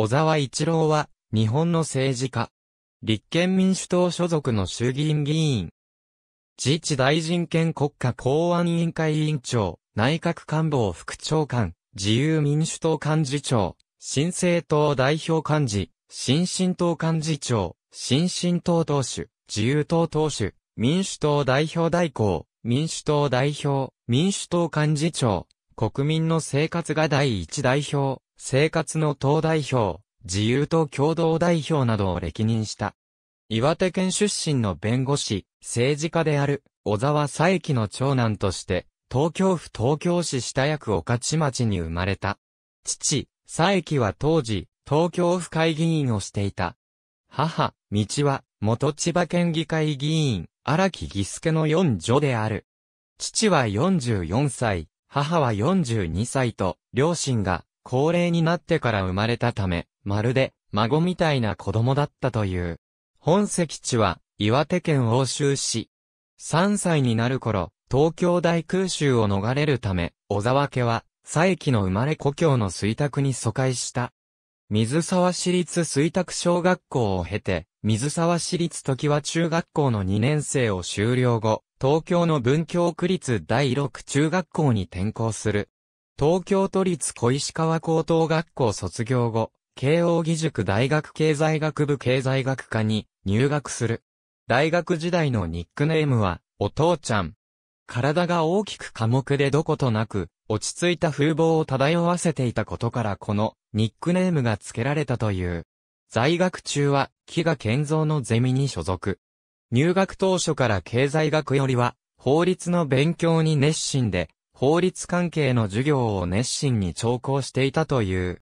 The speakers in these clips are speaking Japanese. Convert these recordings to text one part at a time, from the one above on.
小沢一郎は、日本の政治家。立憲民主党所属の衆議院議員。自治大臣兼国家公安委員会委員長、内閣官房副長官、自由民主党幹事長、新政党代表幹事、新進党幹事長、新進党党首、自由党党首、民主党代表代行、民主党代表、民主党幹事長、国民の生活が第一代表、生活の党代表、自由党共同代表などを歴任した。岩手県出身の弁護士、政治家である、小沢佐伯の長男として、東京府東京市下役御徒町に生まれた。父、佐伯は当時、東京府会議員をしていた。母、道は、元千葉県議会議員、荒木義助の四女である。父は44歳、母は42歳と、両親が高齢になってから生まれたため、まるで孫みたいな子供だったという。本籍地は岩手県奥州市。3歳になる頃、東京大空襲を逃れるため、小沢家は、佐伯の生まれ故郷の水卓に疎開した。水沢市立水卓小学校を経て、水沢市立時は中学校の2年生を修了後、東京の文京区立第6中学校に転校する。東京都立小石川高等学校卒業後、慶応義塾大学経済学部経済学科に入学する。大学時代のニックネームは、お父ちゃん。体が大きく寡黙でどことなく、落ち着いた風貌を漂わせていたことからこのニックネームが付けられたという。在学中は、木賀健造のゼミに所属。入学当初から経済学よりは、法律の勉強に熱心で、法律関係の授業を熱心に聴講していたという。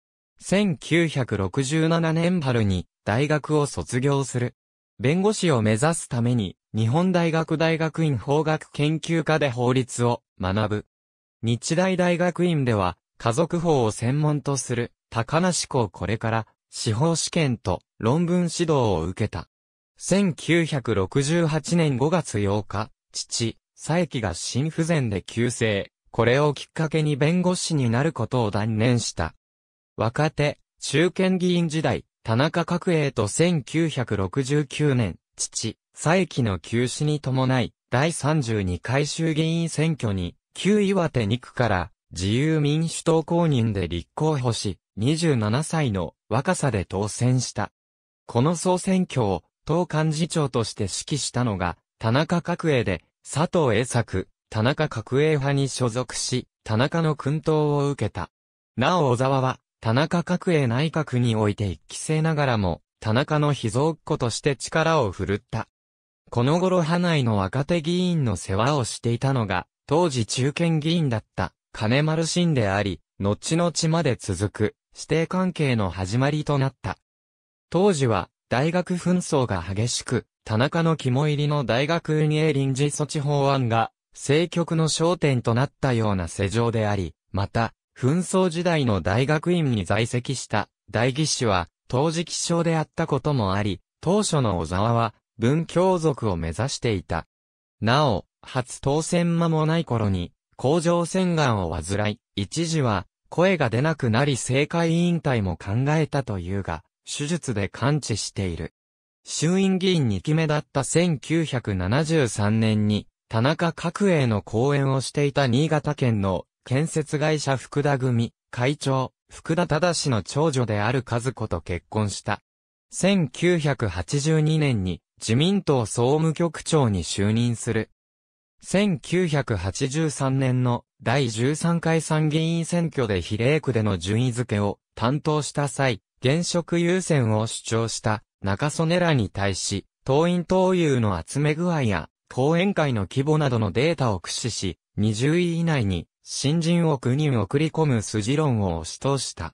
1967年春に大学を卒業する。弁護士を目指すために日本大学大学院法学研究科で法律を学ぶ。日大大学院では家族法を専門とする高梨校これから司法試験と論文指導を受けた。1968年5月8日、父、佐伯が心不全で急性、これをきっかけに弁護士になることを断念した。若手、中堅議員時代、田中角栄と1969年、父、佐伯の休止に伴い、第32回衆議院選挙に、旧岩手2区から自由民主党公認で立候補し、27歳の若さで当選した。この総選挙を党幹事長として指揮したのが、田中角栄で、佐藤栄作、田中角栄派に所属し、田中の薫等を受けた。なお小沢は、田中角栄内閣において一期生ながらも、田中の秘蔵っ子として力を振るった。この頃派内の若手議員の世話をしていたのが、当時中堅議員だった、金丸信であり、後々まで続く、指定関係の始まりとなった。当時は、大学紛争が激しく、田中の肝入りの大学運営臨時措置法案が、政局の焦点となったような世情であり、また、紛争時代の大学院に在籍した大義士は、当時気象であったこともあり、当初の小沢は、文教族を目指していた。なお、初当選間もない頃に、甲状腺がを患い、一時は、声が出なくなり政界委員会も考えたというが、手術で完治している。衆院議員2期目だった1973年に、田中角栄の講演をしていた新潟県の建設会社福田組会長、福田忠の長女である和子と結婚した。1982年に自民党総務局長に就任する。1983年の第13回参議院選挙で比例区での順位付けを担当した際、現職優先を主張した中曽根らに対し、党員党友の集め具合や講演会の規模などのデータを駆使し、20位以内に新人を9人送り込む筋論を押し通した。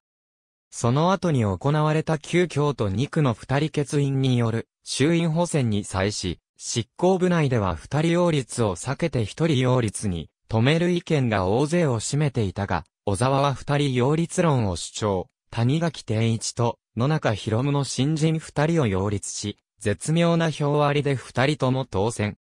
その後に行われた旧京と2区の2人欠員による衆院補選に際し、執行部内では2人擁立を避けて1人擁立に止める意見が大勢を占めていたが、小沢は2人擁立論を主張、谷垣天一と野中博夢の新人2人を擁立し、絶妙な票割りで2人とも当選。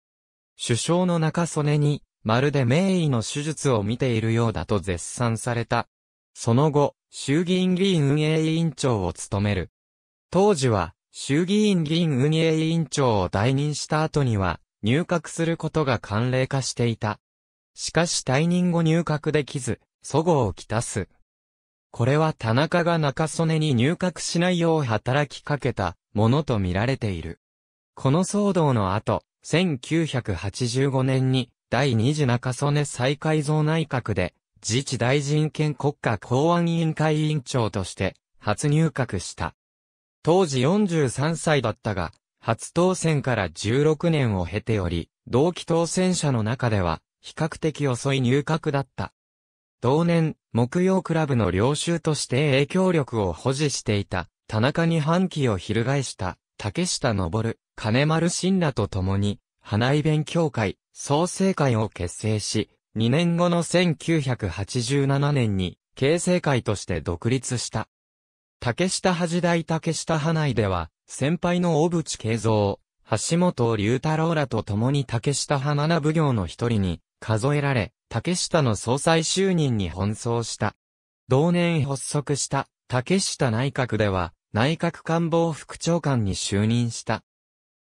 首相の中曽根に、まるで名医の手術を見ているようだと絶賛された。その後、衆議院議員運営委員長を務める。当時は、衆議院議員運営委員長を退任した後には、入閣することが慣例化していた。しかし退任後入閣できず、祖語をきたす。これは田中が中曽根に入閣しないよう働きかけたものとみられている。この騒動の後、1985年に第二次中曽根再改造内閣で自治大臣兼国家公安委員会委員長として初入閣した。当時43歳だったが、初当選から16年を経ており、同期当選者の中では比較的遅い入閣だった。同年、木曜クラブの領収として影響力を保持していた田中に反旗を翻した竹下登、金丸信らと共に、花井勉強会、創生会を結成し、2年後の1987年に、形成会として独立した。竹下派大代竹下派内では、先輩の小渕慶三、橋本龍太郎らと共に竹下派七奉行の一人に数えられ、竹下の総裁就任に奔走した。同年発足した竹下内閣では、内閣官房副長官に就任した。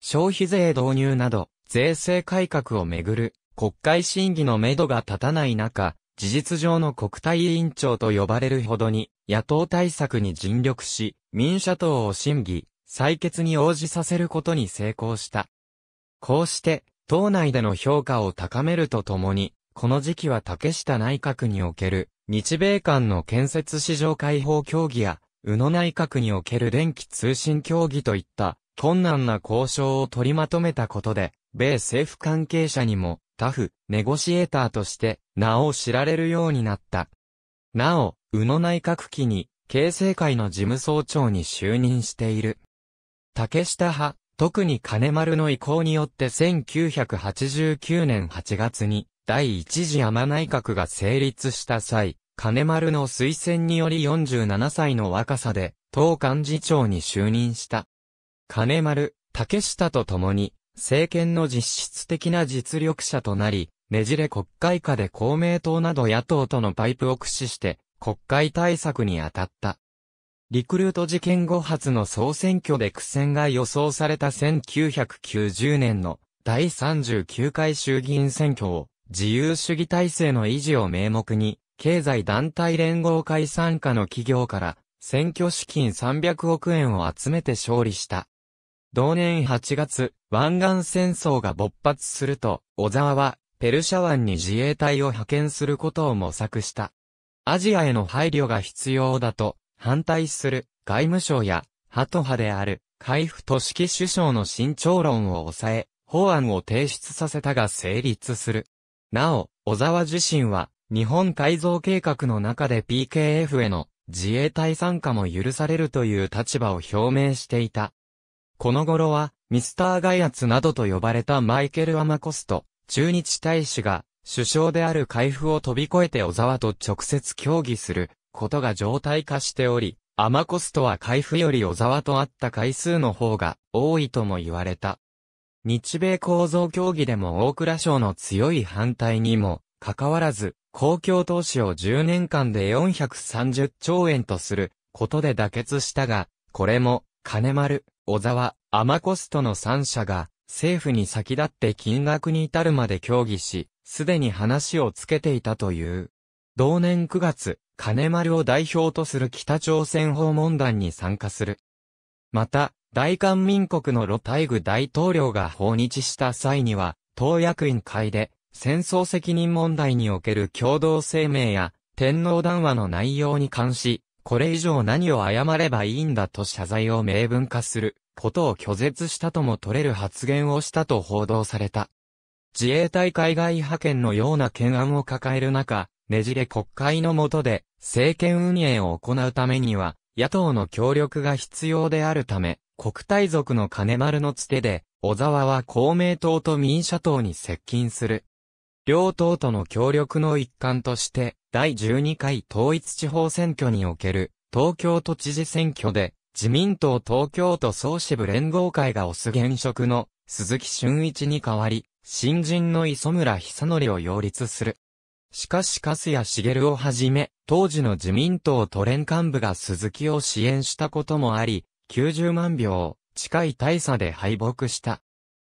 消費税導入など、税制改革をめぐる国会審議のめどが立たない中、事実上の国対委員長と呼ばれるほどに、野党対策に尽力し、民社党を審議、採決に応じさせることに成功した。こうして、党内での評価を高めるとともに、この時期は竹下内閣における、日米間の建設市場開放協議や、宇野内閣における電気通信協議といった困難な交渉を取りまとめたことで、米政府関係者にもタフ、ネゴシエーターとして名を知られるようになった。なお、宇野内閣期に、形成会の事務総長に就任している。竹下派、特に金丸の意向によって1989年8月に、第一次山内閣が成立した際、金丸の推薦により47歳の若さで、党幹事長に就任した。金丸、竹下と共に、政権の実質的な実力者となり、ねじれ国会下で公明党など野党とのパイプを駆使して、国会対策に当たった。リクルート事件後発の総選挙で苦戦が予想された1990年の第39回衆議院選挙を自由主義体制の維持を名目に経済団体連合会参加の企業から選挙資金300億円を集めて勝利した。同年8月、湾岸戦争が勃発すると、小沢はペルシャ湾に自衛隊を派遣することを模索した。アジアへの配慮が必要だと反対する外務省やハト派である海部都市首相の慎重論を抑え、法案を提出させたが成立する。なお、小沢自身は日本改造計画の中で PKF への自衛隊参加も許されるという立場を表明していた。この頃は、ミスター外圧などと呼ばれたマイケル・アマコスト、駐日大使が、首相である海部を飛び越えて小沢と直接協議することが常態化しており、アマコストは海部より小沢と会った回数の方が多いとも言われた。日米構造協議でも大倉省の強い反対にも関わらず、公共投資を10年間で430兆円とすることで妥結したが、これも、金丸、小沢、アマコストの3社が、政府に先立って金額に至るまで協議し、すでに話をつけていたという。同年9月、金丸を代表とする北朝鮮訪問団に参加する。また、大韓民国のロタイグ大統領が訪日した際には、党役員会で、戦争責任問題における共同声明や、天皇談話の内容に関し、これ以上何を謝ればいいんだと謝罪を明文化することを拒絶したとも取れる発言をしたと報道された。自衛隊海外派遣のような懸案を抱える中、ねじれ国会の下で政権運営を行うためには、野党の協力が必要であるため、国体族の金丸のつてで、小沢は公明党と民社党に接近する。両党との協力の一環として、第12回統一地方選挙における、東京都知事選挙で、自民党東京都総支部連合会がオす現職の鈴木俊一に代わり、新人の磯村久則を擁立する。しかし粕谷茂をはじめ、当時の自民党都連幹部が鈴木を支援したこともあり、90万票近い大差で敗北した。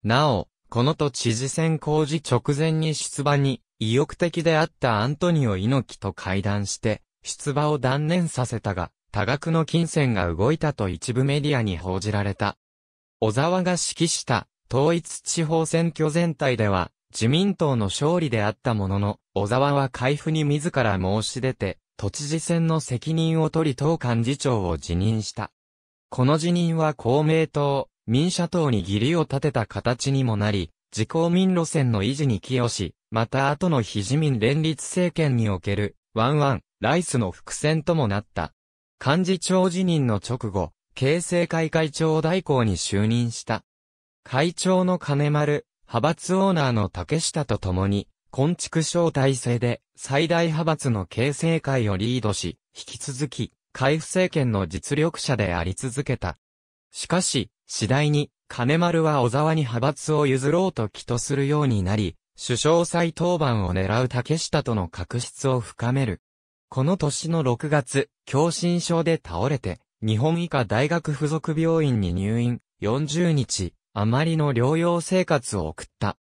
なお、この都知事選公示直前に出馬に意欲的であったアントニオ猪木と会談して、出馬を断念させたが、多額の金銭が動いたと一部メディアに報じられた。小沢が指揮した統一地方選挙全体では、自民党の勝利であったものの、小沢は開封に自ら申し出て、都知事選の責任を取り党幹事長を辞任した。この辞任は公明党、民社党に義理を立てた形にもなり、自公民路線の維持に寄与し、また後の非自民連立政権における、ワンワン、ライスの伏線ともなった。幹事長辞任の直後、形成会会長代行に就任した。会長の金丸、派閥オーナーの竹下と共に、昆畜小体制で最大派閥の形成会をリードし、引き続き、海部政権の実力者であり続けた。しかし、次第に、金丸は小沢に派閥を譲ろうと気とするようになり、首相再登板を狙う竹下との確執を深める。この年の6月、狭心症で倒れて、日本医科大学附属病院に入院、40日、あまりの療養生活を送った。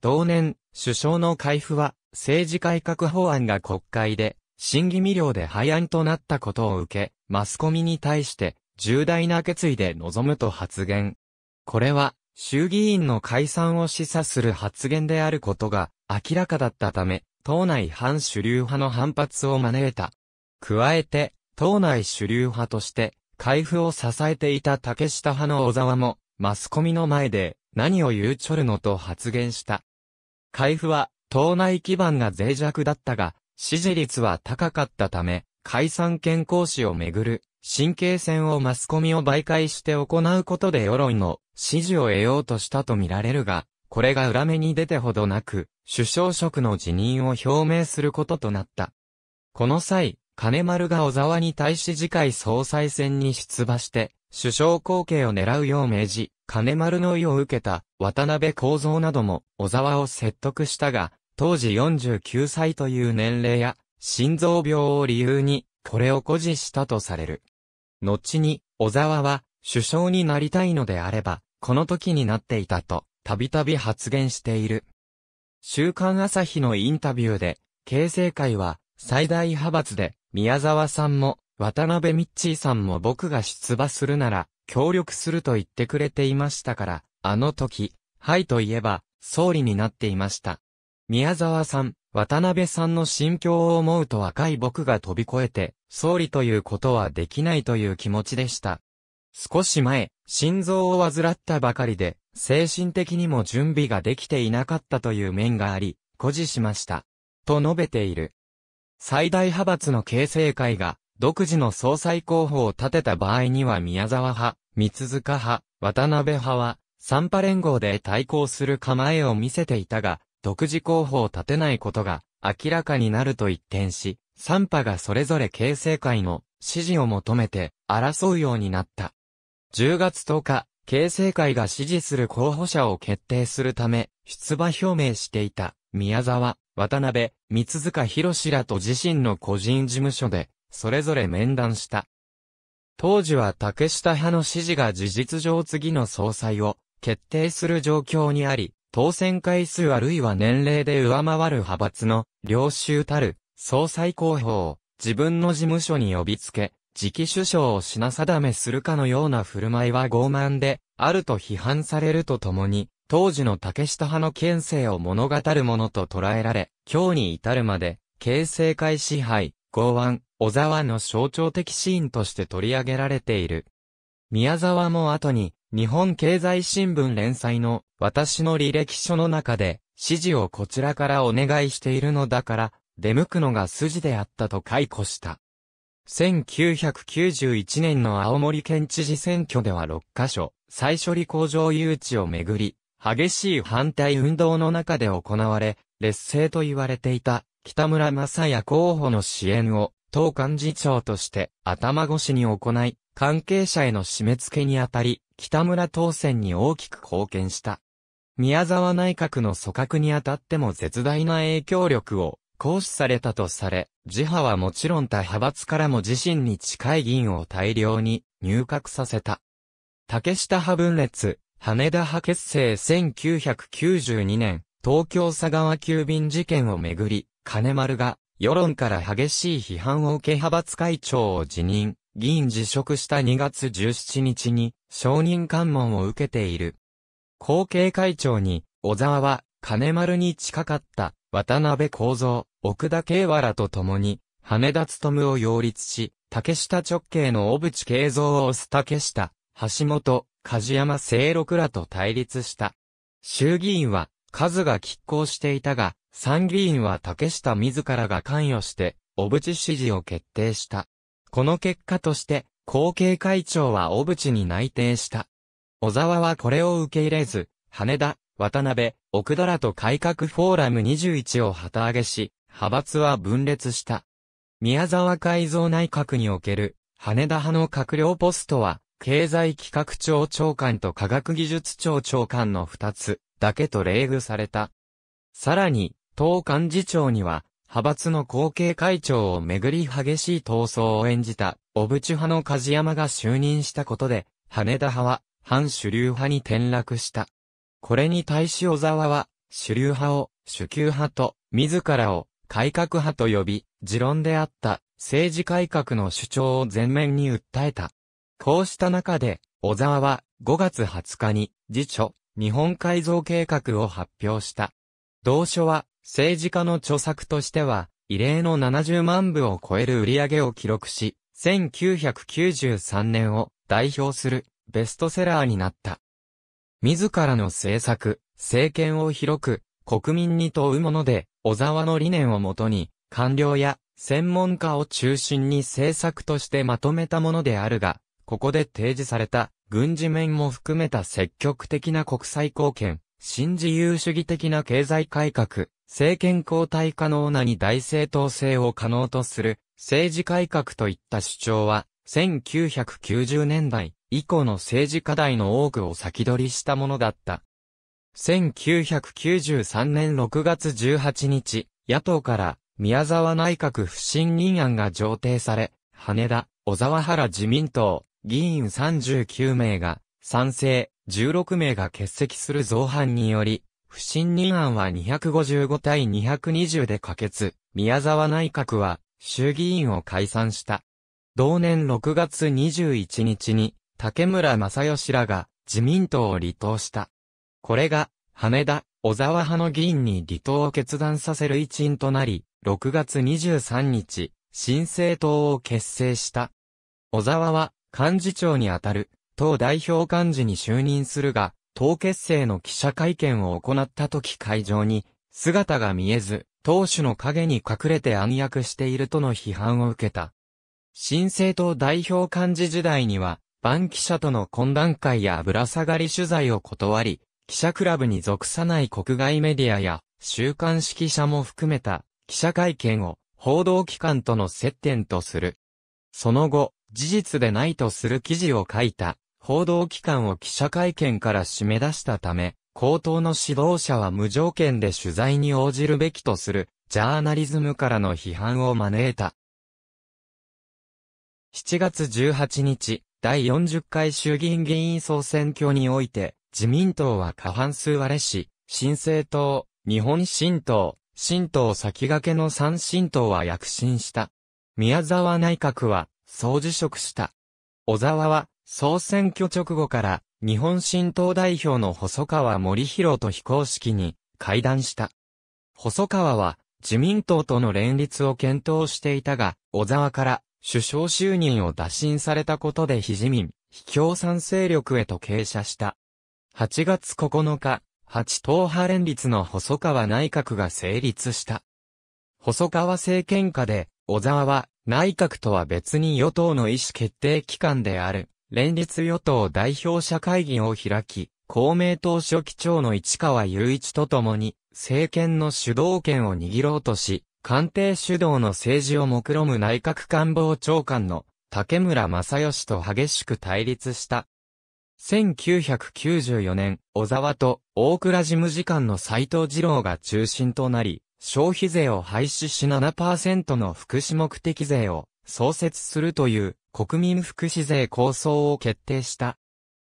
同年、首相の開封は、政治改革法案が国会で、審議未了で廃案となったことを受け、マスコミに対して、重大な決意で臨むと発言。これは、衆議院の解散を示唆する発言であることが明らかだったため、党内反主流派の反発を招いた。加えて、党内主流派として、開封を支えていた竹下派の小沢も、マスコミの前で、何を言うちょるのと発言した。開封は、党内基盤が脆弱だったが、支持率は高かったため、解散権行使をめぐる神経戦をマスコミを媒介して行うことで世論の支持を得ようとしたとみられるが、これが裏目に出てほどなく、首相職の辞任を表明することとなった。この際、金丸が小沢に対し次回総裁選に出馬して、首相後継を狙うよう命じ、金丸の意を受けた渡辺幸三なども小沢を説得したが、当時49歳という年齢や心臓病を理由に、これを誇示したとされる。後に、小沢は、首相になりたいのであれば、この時になっていたと、たびたび発言している。週刊朝日のインタビューで、形成会は、最大派閥で、宮沢さんも、渡辺ミッチーさんも僕が出馬するなら、協力すると言ってくれていましたから、あの時、はいと言えば、総理になっていました。宮沢さん、渡辺さんの心境を思うと若い僕が飛び越えて、総理ということはできないという気持ちでした。少し前、心臓を患ったばかりで、精神的にも準備ができていなかったという面があり、誇示しました。と述べている。最大派閥の形成会が、独自の総裁候補を立てた場合には宮沢派、三塚派、渡辺派は、三派連合で対抗する構えを見せていたが、独自候補を立てないことが明らかになると一転し、3派がそれぞれ形成会の支持を求めて争うようになった。10月10日、形成会が支持する候補者を決定するため、出馬表明していた宮沢、渡辺、三塚博士らと自身の個人事務所で、それぞれ面談した。当時は竹下派の支持が事実上次の総裁を決定する状況にあり、当選回数あるいは年齢で上回る派閥の、領収たる、総裁候補を、自分の事務所に呼びつけ、次期首相を品定めするかのような振る舞いは傲慢で、あると批判されるとともに、当時の竹下派の県政を物語るものと捉えられ、今日に至るまで、形成会支配、剛腕、小沢の象徴的シーンとして取り上げられている。宮沢も後に、日本経済新聞連載の私の履歴書の中で、指示をこちらからお願いしているのだから、出向くのが筋であったと解雇した。1991年の青森県知事選挙では6カ所、再処理工場誘致をめぐり、激しい反対運動の中で行われ、劣勢と言われていた北村正也候補の支援を、党幹事長として頭越しに行い、関係者への締め付けにあたり、北村当選に大きく貢献した。宮沢内閣の組閣にあたっても絶大な影響力を行使されたとされ、自派はもちろん他派閥からも自身に近い議員を大量に入閣させた。竹下派分裂、羽田派結成1992年、東京佐川急便事件をめぐり、金丸が世論から激しい批判を受け派閥会長を辞任。議員辞職した2月17日に、承認喚問を受けている。後継会長に、小沢は、金丸に近かった、渡辺幸三、奥田慶和らと共に、羽田勤を擁立し、竹下直系の小淵慶三を押す竹下、橋本、梶山清六らと対立した。衆議院は、数が拮抗していたが、参議院は竹下自らが関与して、小渕支持を決定した。この結果として、後継会長は小渕に内定した。小沢はこれを受け入れず、羽田、渡辺、奥田らと改革フォーラム21を旗揚げし、派閥は分裂した。宮沢改造内閣における、羽田派の閣僚ポストは、経済企画庁長官と科学技術庁長官の二つだけと礼遇された。さらに、党幹事長には、派閥の後継会長をめぐり激しい闘争を演じた、小渕派の梶山が就任したことで、羽田派は、反主流派に転落した。これに対し小沢は、主流派を、主級派と、自らを、改革派と呼び、持論であった、政治改革の主張を前面に訴えた。こうした中で、小沢は、5月20日に、自書、日本改造計画を発表した。同書は、政治家の著作としては、異例の70万部を超える売り上げを記録し、1993年を代表するベストセラーになった。自らの政策、政権を広く国民に問うもので、小沢の理念をもとに、官僚や専門家を中心に政策としてまとめたものであるが、ここで提示された軍事面も含めた積極的な国際貢献、新自由主義的な経済改革、政権交代可能なに大政党制を可能とする政治改革といった主張は、1990年代以降の政治課題の多くを先取りしたものだった。1993年6月18日、野党から宮沢内閣不信任案が上呈され、羽田、小沢原自民党、議員39名が賛成、16名が欠席する造反により、不信任案は255対220で可決、宮沢内閣は衆議院を解散した。同年6月21日に竹村正義らが自民党を離党した。これが羽田、小沢派の議員に離党を決断させる一因となり、6月23日、新政党を結成した。小沢は幹事長にあたる党代表幹事に就任するが、党結成の記者会見を行った時会場に、姿が見えず、党首の影に隠れて暗躍しているとの批判を受けた。新政党代表幹事時代には、番記者との懇談会やぶら下がり取材を断り、記者クラブに属さない国外メディアや、週刊誌記者も含めた、記者会見を、報道機関との接点とする。その後、事実でないとする記事を書いた、報道機関を記者会見から締め出したため、高等の指導者は無条件で取材に応じるべきとする、ジャーナリズムからの批判を招いた。7月18日、第40回衆議院議員総選挙において、自民党は過半数割れし、新政党、日本新党、新党先駆けの三新党は躍進した。宮沢内閣は、総辞職した。小沢は、総選挙直後から、日本新党代表の細川森弘と非公式に会談した。細川は、自民党との連立を検討していたが、小沢から首相就任を打診されたことで非自民、非共産勢力へと傾斜した。8月9日、8党派連立の細川内閣が成立した。細川政権下で、小沢は内閣とは別に与党の意思決定機関である連立与党代表者会議を開き、公明党書記長の市川雄一と共に、政権の主導権を握ろうとし、官邸主導の政治を目論む内閣官房長官の竹村正義と激しく対立した。1994年、小沢と大倉事務次官の斎藤二郎が中心となり、消費税を廃止し7%の福祉目的税を創設するという国民福祉税構想を決定した。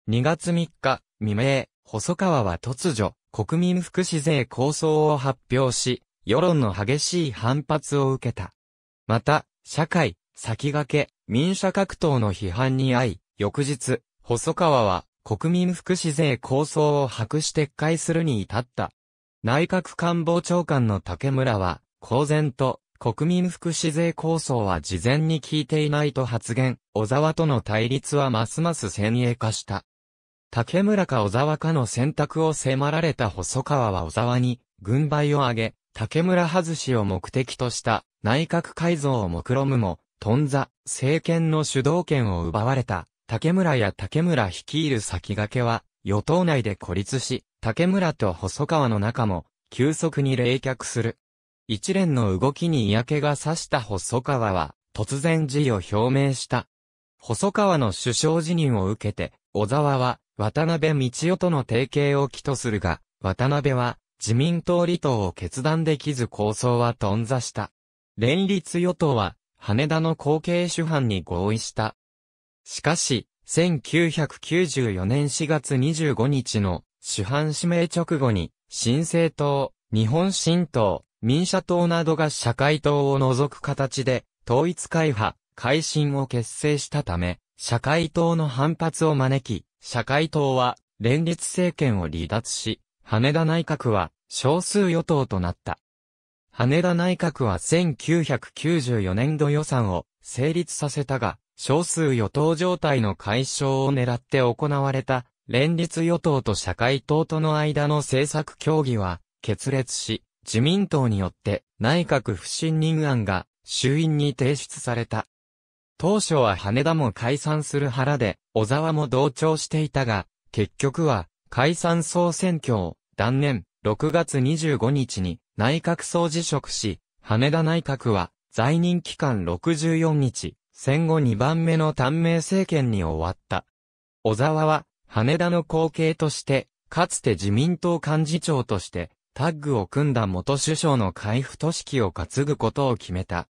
2月3日未明、細川は突如、国民福祉税構想を発表し、世論の激しい反発を受けた。また、社会、先駆け、民社格闘の批判に遭い、翌日、細川は国民福祉税構想を白紙撤回するに至った。内閣官房長官の竹村は、公然と国民福祉税構想は事前に聞いていないと発言、小沢との対立はますます先鋭化した。竹村か小沢かの選択を迫られた細川は小沢に、軍配を上げ、竹村外しを目的とした内閣改造を目論むも、頓挫、政権の主導権を奪われた、竹村や竹村率いる先駆けは、与党内で孤立し、竹村と細川の中も、急速に冷却する。一連の動きに嫌気がさした細川は、突然辞意を表明した。細川の首相辞任を受けて、小沢は、渡辺道夫との提携を起とするが、渡辺は、自民党離党を決断できず構想は頓挫した。連立与党は、羽田の後継主犯に合意した。しかし、1994年4月25日の主犯指名直後に、新生党、日本新党、民社党などが社会党を除く形で、統一会派、改新を結成したため、社会党の反発を招き、社会党は連立政権を離脱し、羽田内閣は少数与党となった。羽田内閣は1994年度予算を成立させたが、少数与党状態の解消を狙って行われた連立与党と社会党との間の政策協議は決裂し、自民党によって内閣不信任案が衆院に提出された。当初は羽田も解散する腹で、小沢も同調していたが、結局は解散総選挙を断念6月25日に内閣総辞職し、羽田内閣は在任期間64日、戦後2番目の短命政権に終わった。小沢は羽田の後継として、かつて自民党幹事長としてタッグを組んだ元首相の海部都市記を担ぐことを決めた。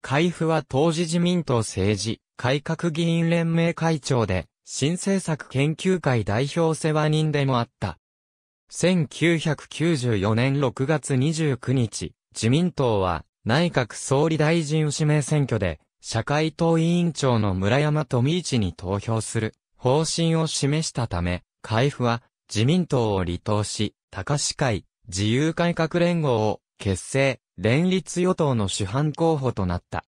海部は当時自民党政治改革議員連盟会長で、新政策研究会代表世話人でもあった。1994年6月29日、自民党は内閣総理大臣指名選挙で、社会党委員長の村山富一に投票する方針を示したため、海部は自民党を離党し、高市会、自由改革連合を結成、連立与党の主犯候補となった。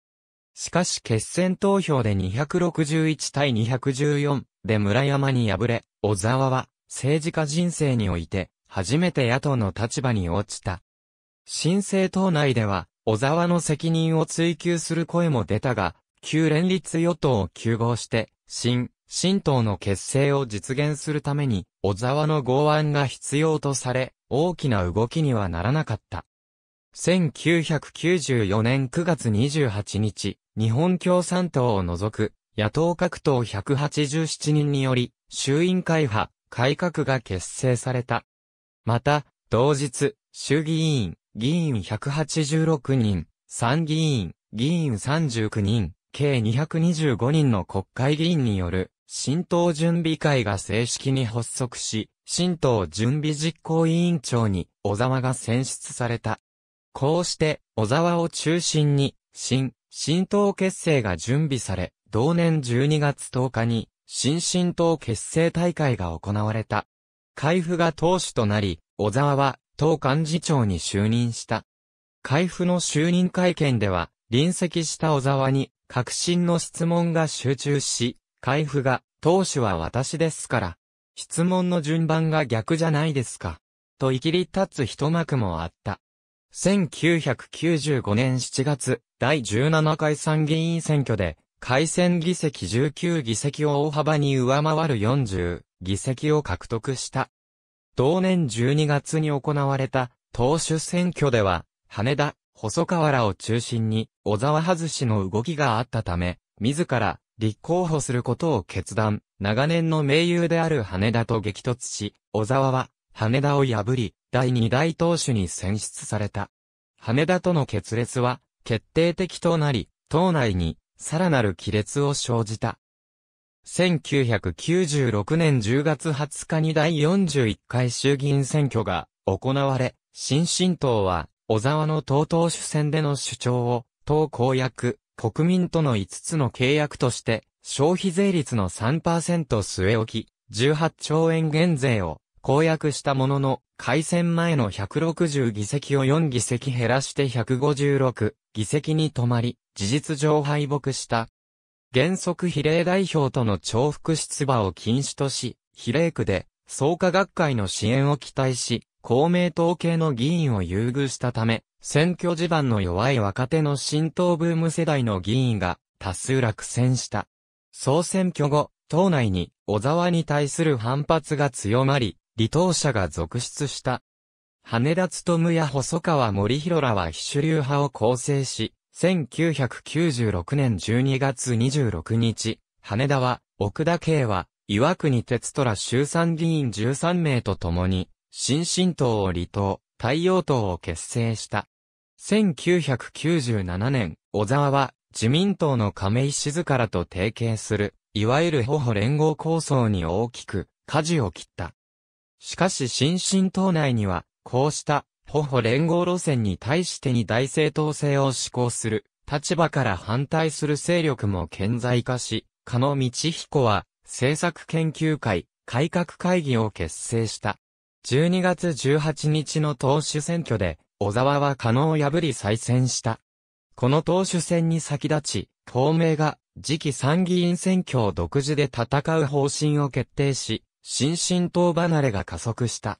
しかし決選投票で261対214で村山に敗れ、小沢は政治家人生において初めて野党の立場に落ちた。新政党内では小沢の責任を追及する声も出たが、旧連立与党を休合して、新、神道の結成を実現するために、小沢の剛腕が必要とされ、大きな動きにはならなかった。1994年9月28日、日本共産党を除く、野党各党187人により、衆院会派、改革が結成された。また、同日、衆議院、議員186人、参議院、議員39人、計225人の国会議員による新党準備会が正式に発足し、新党準備実行委員長に小沢が選出された。こうして、小沢を中心に、新、新党結成が準備され、同年12月10日に、新新党結成大会が行われた。海部が党首となり、小沢は、党幹事長に就任した。海部の就任会見では、臨席した小沢に、革新の質問が集中し、海部が、当主は私ですから、質問の順番が逆じゃないですか、といきり立つ一幕もあった。1995年7月、第17回参議院選挙で、改選議席19議席を大幅に上回る40議席を獲得した。同年12月に行われた党首選挙では、羽田、細川らを中心に小沢外しの動きがあったため、自ら立候補することを決断、長年の盟友である羽田と激突し、小沢は、羽田を破り、第二大党首に選出された。羽田との決裂は、決定的となり、党内に、さらなる亀裂を生じた。1996年10月20日に第41回衆議院選挙が行われ、新進党は、小沢の党党首選での主張を、党公約、国民との5つの契約として、消費税率の3%据え置き、18兆円減税を公約したものの、改選前の160議席を4議席減らして156議席に止まり、事実上敗北した。原則比例代表との重複出馬を禁止とし、比例区で創価学会の支援を期待し、公明党系の議員を優遇したため、選挙地盤の弱い若手の新党ブーム世代の議員が多数落選した。総選挙後、党内に小沢に対する反発が強まり、離党者が続出した。羽田勤や細川森弘らは非主流派を構成し、1996年12月26日、羽田は、奥田慶は、岩国哲虎衆参議員13名と共に、新進党を離党。太陽党を結成した。1997年、小沢は自民党の亀井静からと提携する、いわゆる保護連合構想に大きく、舵を切った。しかし新進党内には、こうした保護連合路線に対してに大政党制を施行する、立場から反対する勢力も顕在化し、加野道彦は、政策研究会、改革会議を結成した。12月18日の党首選挙で、小沢は可能を破り再選した。この党首選に先立ち、公明が次期参議院選挙を独自で戦う方針を決定し、新進党離れが加速した。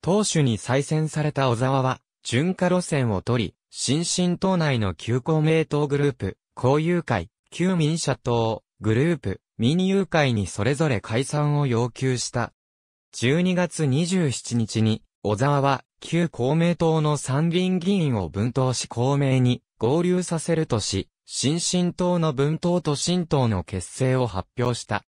党首に再選された小沢は、順化路線を取り、新進党内の旧公明党グループ、公友会、旧民社党、グループ、民友会にそれぞれ解散を要求した。12月27日に、小沢は、旧公明党の参議院議員を分党し公明に合流させるとし、新進党の分党と新党の結成を発表した。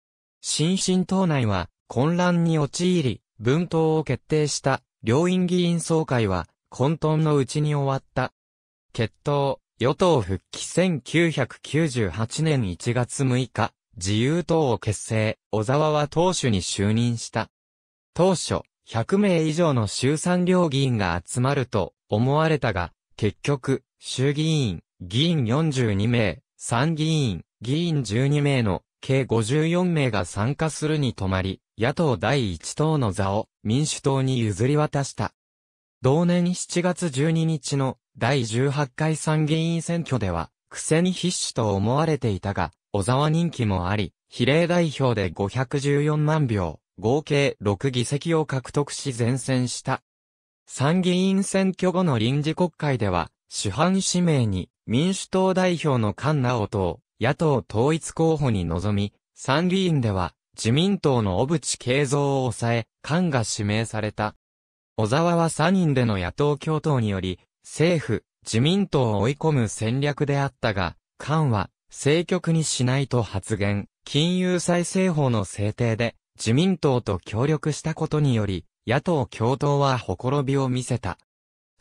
新進党内は混乱に陥り、分党を決定した両院議員総会は混沌のうちに終わった。決闘、与党復帰1998年1月6日、自由党を結成、小沢は党首に就任した。当初、100名以上の衆参両議員が集まると思われたが、結局、衆議院、議員42名、参議院、議員12名の計54名が参加するに止まり、野党第1党の座を民主党に譲り渡した。同年7月12日の第18回参議院選挙では、苦戦に必死と思われていたが、小沢人気もあり、比例代表で514万票、合計6議席を獲得し前線した。参議院選挙後の臨時国会では、主犯指名に民主党代表の菅直人野党統一候補に臨み、参議院では自民党の小渕恵三を抑え、菅が指名された。小沢は3人での野党共闘により、政府、自民党を追い込む戦略であったが、菅は、政局にしないと発言、金融再生法の制定で、自民党と協力したことにより、野党共闘はほころびを見せた。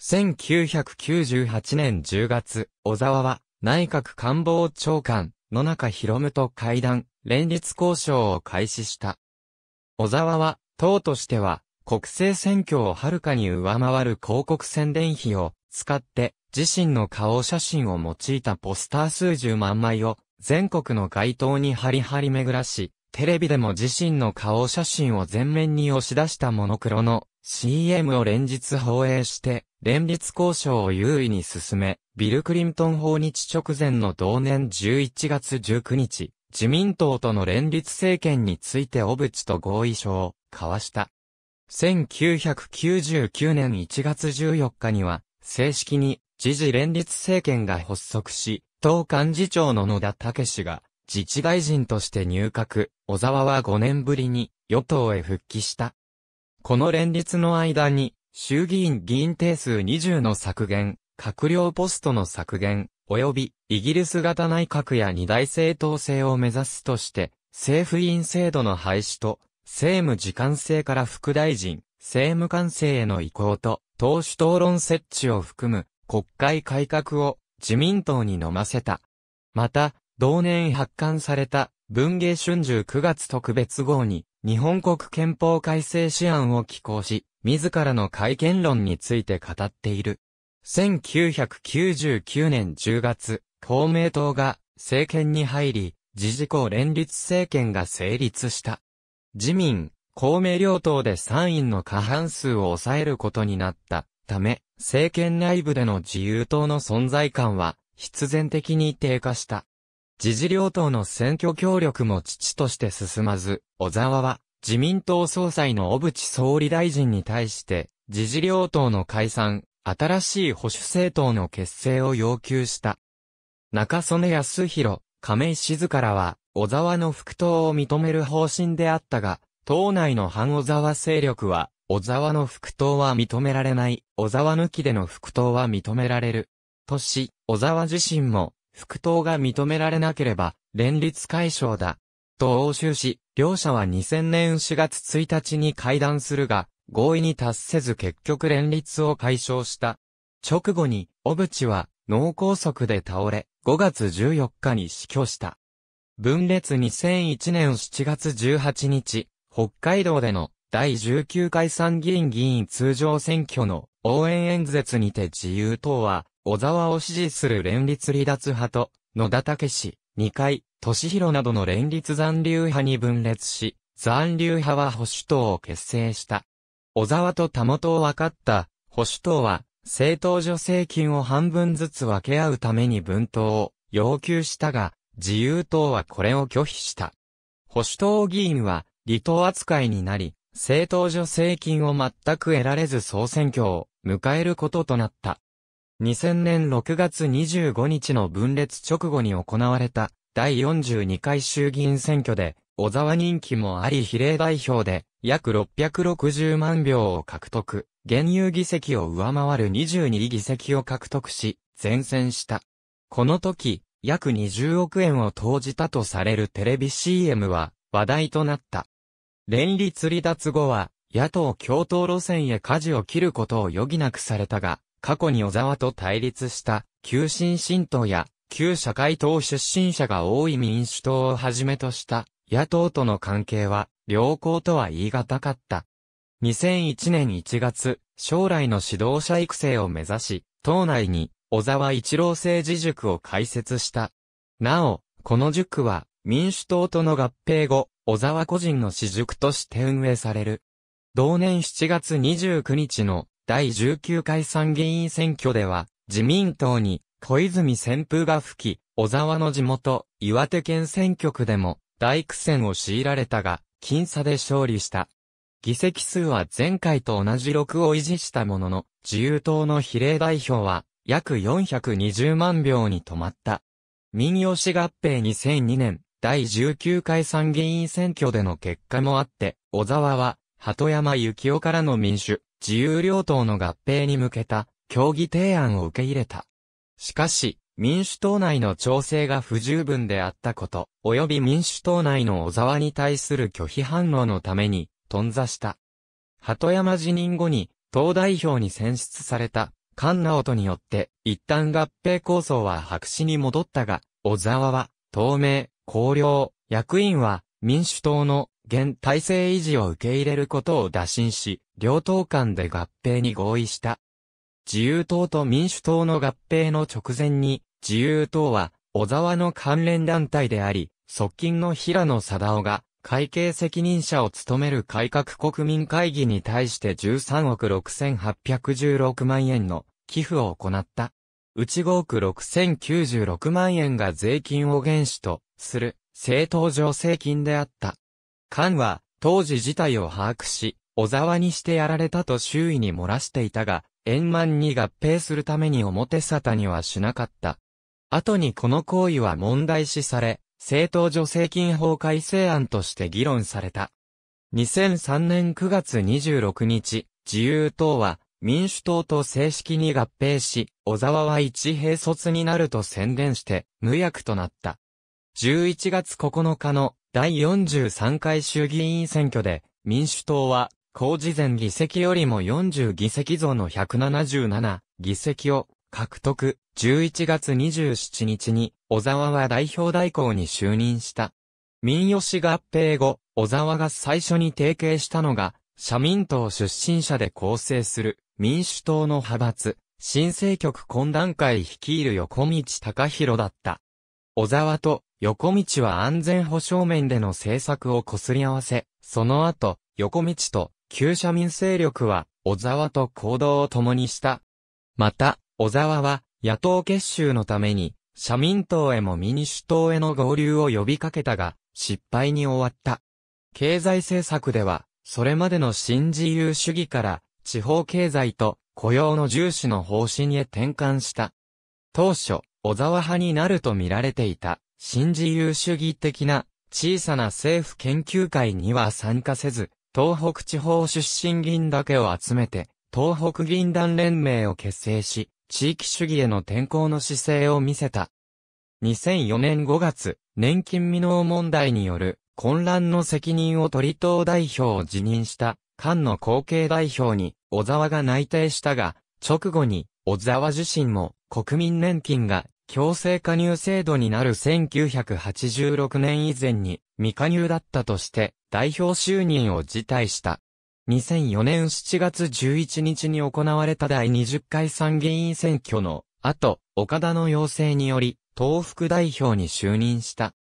1998年10月、小沢は内閣官房長官、野中博夢と会談、連立交渉を開始した。小沢は、党としては、国政選挙をはるかに上回る広告宣伝費を使って、自身の顔写真を用いたポスター数十万枚を全国の街頭に張り張り巡らし、テレビでも自身の顔写真を前面に押し出したモノクロの CM を連日放映して、連立交渉を優位に進め、ビル・クリントン訪日直前の同年11月19日、自民党との連立政権について小渕と合意書を交わした。1999年1月14日には、正式に、時事連立政権が発足し、党幹事長の野田武氏が、自治大臣として入閣、小沢は5年ぶりに与党へ復帰した。この連立の間に、衆議院議員定数20の削減、閣僚ポストの削減、及びイギリス型内閣や二大政党制を目指すとして、政府委員制度の廃止と、政務時間制から副大臣、政務官制への移行と、党首討論設置を含む国会改革を自民党に飲ませた。また、同年発刊された文芸春秋9月特別号に日本国憲法改正試案を寄稿し、自らの改憲論について語っている。1999年10月、公明党が政権に入り、自治公連立政権が成立した。自民、公明両党で参院の過半数を抑えることになったため、政権内部での自由党の存在感は必然的に低下した。自治両党の選挙協力も父として進まず、小沢は、自民党総裁の小渕総理大臣に対して、自治両党の解散、新しい保守政党の結成を要求した。中曽根康弘、亀井静からは、小沢の復党を認める方針であったが、党内の反小沢勢力は、小沢の復党は認められない、小沢抜きでの復党は認められる。とし、小沢自身も、復党が認められなければ、連立解消だ。と応酬し、両者は2000年4月1日に会談するが、合意に達せず結局連立を解消した。直後に、小渕は脳梗塞で倒れ、5月14日に死去した。分裂2001年7月18日、北海道での第19回参議院議員通常選挙の応援演説にて自由党は小沢を支持する連立離脱派と、野田武史、二階、俊弘などの連立残留派に分裂し、残留派は保守党を結成した。小沢と田元を分かった保守党は、政党助成金を半分ずつ分け合うために分党を要求したが、自由党はこれを拒否した。保守党議員は離党扱いになり、政党助成金を全く得られず総選挙を迎えることとなった。2000年6月25日の分裂直後に行われた第42回衆議院選挙で、小沢人気もあり比例代表で約660万票を獲得、現有議席を上回る22議席を獲得し、前線した。この時、約20億円を投じたとされるテレビ CM は話題となった。連立離脱後は、野党共闘路線へ舵を切ることを余儀なくされたが、過去に小沢と対立した旧新進党や旧社会党出身者が多い民主党をはじめとした野党との関係は良好とは言い難かった。2001年1月、将来の指導者育成を目指し、党内に小沢一郎政治塾を開設した。なお、この塾は民主党との合併後、小沢個人の私塾として運営される。同年7月29日の第19回参議院選挙では、自民党に小泉旋風が吹き、小沢の地元、岩手県選挙区でも大苦戦を強いられたが、僅差で勝利した。議席数は前回と同じ6を維持したものの、自由党の比例代表は約420万票に止まった。民用市合併2002年第19回参議院選挙での結果もあって、小沢は鳩山幸雄からの民主、自由両党の合併に向けた協議提案を受け入れた。しかし、民主党内の調整が不十分であったこと、及び民主党内の小沢に対する拒否反応のために、頓挫した。鳩山辞任後に、党代表に選出された、菅直人によって、一旦合併構想は白紙に戻ったが、小沢は、透明、公領、役員は、民主党の現体制維持を受け入れることを打診し、両党間で合併に合意した。自由党と民主党の合併の直前に、自由党は、小沢の関連団体であり、側近の平野貞夫が、会計責任者を務める改革国民会議に対して13億6816万円の寄付を行った。うち5億6096万円が税金を原資とする政党助成金であった。漢は、当時事態を把握し、小沢にしてやられたと周囲に漏らしていたが、円満に合併するために表沙汰にはしなかった。後にこの行為は問題視され、政党助成金法改正案として議論された。2003年9月26日、自由党は民主党と正式に合併し、小沢は一兵卒になると宣伝して無役となった。11月9日の第43回衆議院選挙で、民主党は、公示前議席よりも40議席増の177議席を獲得。11月27日に、小沢は代表代行に就任した。民吉合併後、小沢が最初に提携したのが、社民党出身者で構成する民主党の派閥、新政局懇談会率いる横道隆弘だった。小沢と横道は安全保障面での政策をこすり合わせ、その後、横道と旧社民勢力は小沢と行動を共にした。また、小沢は野党結集のために社民党へも民主党への合流を呼びかけたが、失敗に終わった。経済政策では、それまでの新自由主義から地方経済と雇用の重視の方針へ転換した。当初、小沢派になると見られていた、新自由主義的な小さな政府研究会には参加せず、東北地方出身議員だけを集めて、東北議員団連盟を結成し、地域主義への転向の姿勢を見せた。2004年5月、年金未納問題による混乱の責任を取り党代表を辞任した菅野後継代表に小沢が内定したが、直後に小沢自身も国民年金が強制加入制度になる1986年以前に未加入だったとして代表就任を辞退した。2004年7月11日に行われた第20回参議院選挙の後、岡田の要請により、東北代表に就任した。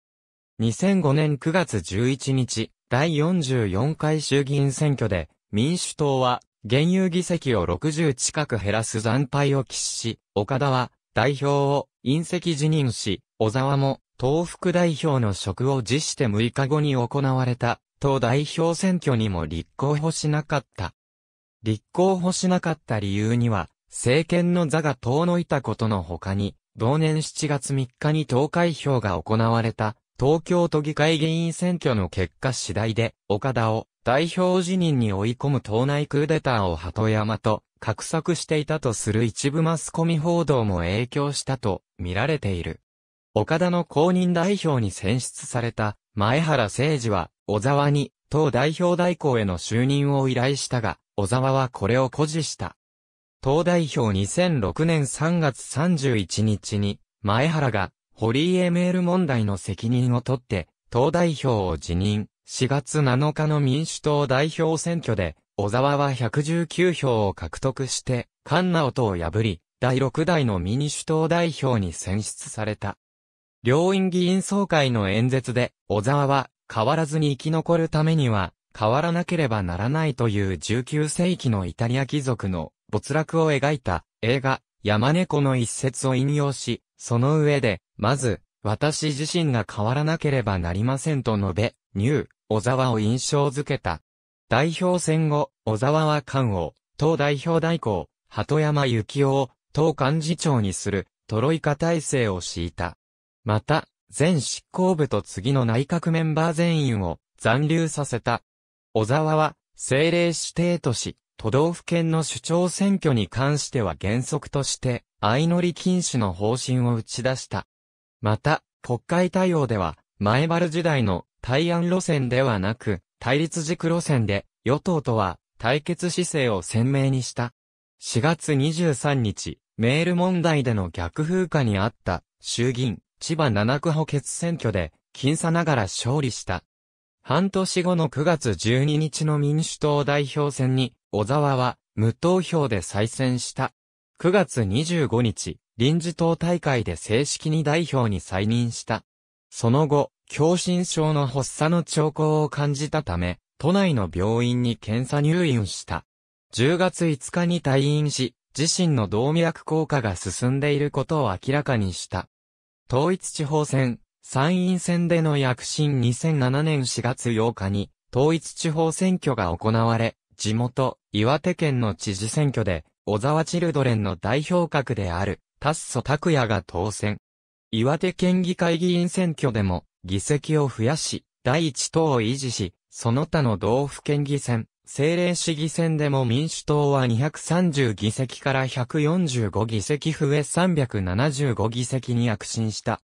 2005年9月11日、第44回衆議院選挙で、民主党は、現有議席を60近く減らす惨敗を喫し、岡田は、代表を隕石辞任し、小沢も、東福代表の職を辞して6日後に行われた、党代表選挙にも立候補しなかった。立候補しなかった理由には、政権の座が遠のいたことの他に、同年7月3日に投開票が行われた、東京都議会議員選挙の結果次第で、岡田を代表辞任に追い込む党内クーデターを鳩山と画策していたとする一部マスコミ報道も影響したと見られている。岡田の公認代表に選出された前原誠二は小沢に党代表代行への就任を依頼したが、小沢はこれを誇示した。党代表2006年3月31日に前原が堀メール問題の責任を取って党代表を辞任。4月7日の民主党代表選挙で小沢は119票を獲得して、菅直人を破り、第6代の民主党代表に選出された。両院議員総会の演説で、小沢は、変わらずに生き残るためには、変わらなければならないという19世紀のイタリア貴族の没落を描いた映画、山猫の一節を引用し、その上で、まず、私自身が変わらなければなりませんと述べ、ニュー、小沢を印象づけた。代表戦後、小沢は官を、党代表代行、鳩山幸夫を、党幹事長にする、トロイカ体制を敷いた。また、前執行部と次の内閣メンバー全員を残留させた。小沢は、政令指定都市、都道府県の首長選挙に関しては原則として、相乗り禁止の方針を打ち出した。また、国会対応では、前原時代の対案路線ではなく、対立軸路線で、与党とは対決姿勢を鮮明にした。4月23日、メール問題での逆風化にあった衆議院千葉七区補欠選挙で、僅差ながら勝利した。半年後の9月12日の民主党代表選に、小沢は無投票で再選した。9月25日、臨時党大会で正式に代表に再任した。その後、狭心症の発作の兆候を感じたため、都内の病院に検査入院した。10月5日に退院し、自身の動脈硬化が進んでいることを明らかにした。統一地方選、参院選での躍進2007年4月8日に、統一地方選挙が行われ、地元、岩手県の知事選挙で、小沢チルドレンの代表格である、タッソ拓也が当選。岩手県議会議員選挙でも、議席を増やし、第一党を維持し、その他の道府県議選、政令市議選でも民主党は230議席から145議席増え375議席に躍進した。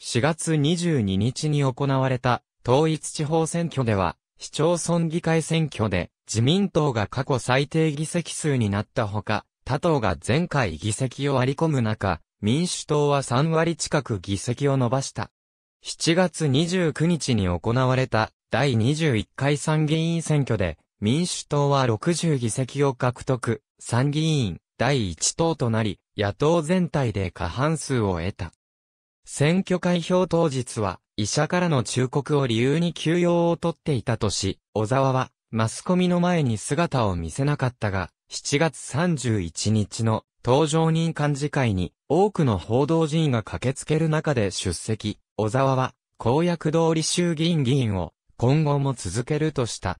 4月22日に行われた統一地方選挙では、市町村議会選挙で自民党が過去最低議席数になったほか、他党が前回議席を割り込む中、民主党は3割近く議席を伸ばした。7月29日に行われた第21回参議院選挙で民主党は60議席を獲得、参議院第1党となり、野党全体で過半数を得た。選挙開票当日は、医者からの忠告を理由に休養を取っていたとし、小沢は、マスコミの前に姿を見せなかったが、7月31日の登場人幹事会に多くの報道陣が駆けつける中で出席、小沢は公約通り衆議院議員を今後も続けるとした。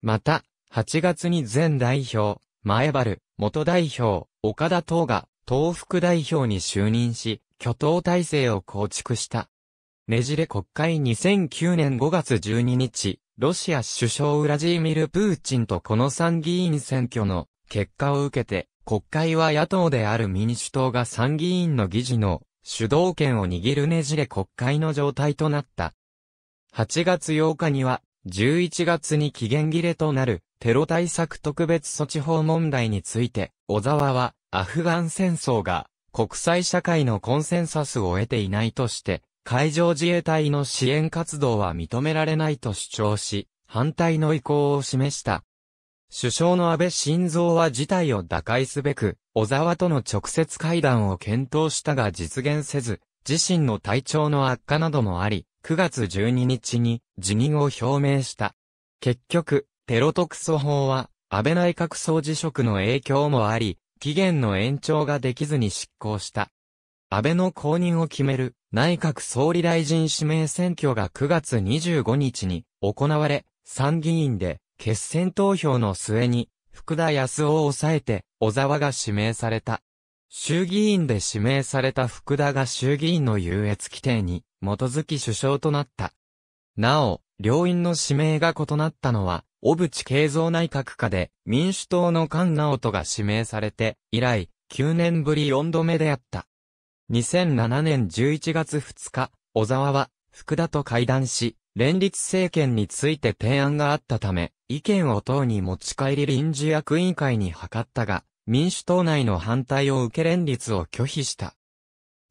また、8月に前代表、前原、元代表、岡田等が東副代表に就任し、挙党体制を構築した。ねじれ国会2009年5月12日、ロシア首相ウラジーミル・プーチンとこの参議院選挙の結果を受けて、国会は野党である民主党が参議院の議事の主導権を握るねじれ国会の状態となった。8月8日には、11月に期限切れとなるテロ対策特別措置法問題について、小沢はアフガン戦争が国際社会のコンセンサスを得ていないとして、海上自衛隊の支援活動は認められないと主張し、反対の意向を示した。首相の安倍晋三は事態を打開すべく、小沢との直接会談を検討したが実現せず、自身の体調の悪化などもあり、9月12日に辞任を表明した。結局、テロ特措法は、安倍内閣総辞職の影響もあり、期限の延長ができずに執行した。安倍の後任を決める内閣総理大臣指名選挙が9月25日に行われ、参議院で決選投票の末に、福田康夫を抑えて、小沢が指名された。衆議院で指名された福田が衆議院の優越規定に基づき首相となった。なお、両院の指名が異なったのは、小渕慶三内閣下で民主党の菅直人が指名されて、以来、9年ぶり4度目であった。2007年11月2日、小沢は福田と会談し、連立政権について提案があったため、意見を党に持ち帰り臨時役員会に諮ったが、民主党内の反対を受け連立を拒否した。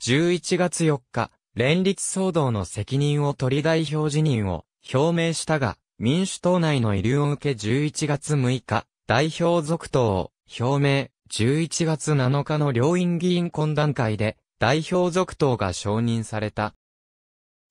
11月4日、連立騒動の責任を取り代表辞任を表明したが、民主党内の遺留を受け11月6日、代表続投を表明、11月7日の両院議員懇談会で、代表続投が承認された。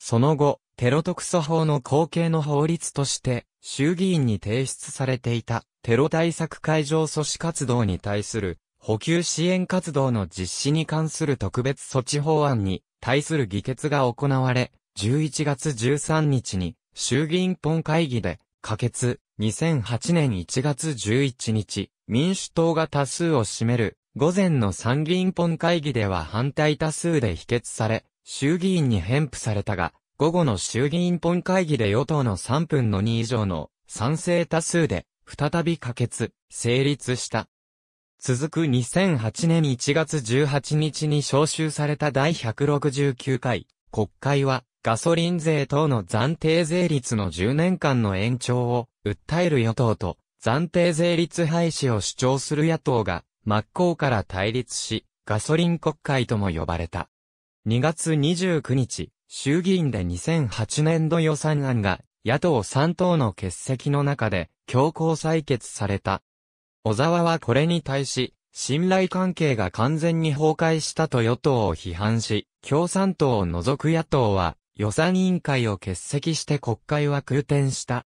その後、テロ特措法の後継の法律として、衆議院に提出されていた、テロ対策会場阻止活動に対する、補給支援活動の実施に関する特別措置法案に対する議決が行われ、11月13日に衆議院本会議で可決、2008年1月11日、民主党が多数を占める、午前の参議院本会議では反対多数で否決され、衆議院に返付されたが、午後の衆議院本会議で与党の3分の2以上の賛成多数で、再び可決、成立した。続く2008年1月18日に召集された第169回国会は、ガソリン税等の暫定税率の10年間の延長を訴える与党と暫定税率廃止を主張する野党が真っ向から対立し、ガソリン国会とも呼ばれた。2月29日、衆議院で2008年度予算案が、野党3党の欠席の中で、強行採決された。小沢はこれに対し、信頼関係が完全に崩壊したと与党を批判し、共産党を除く野党は、予算委員会を欠席して国会は空転した。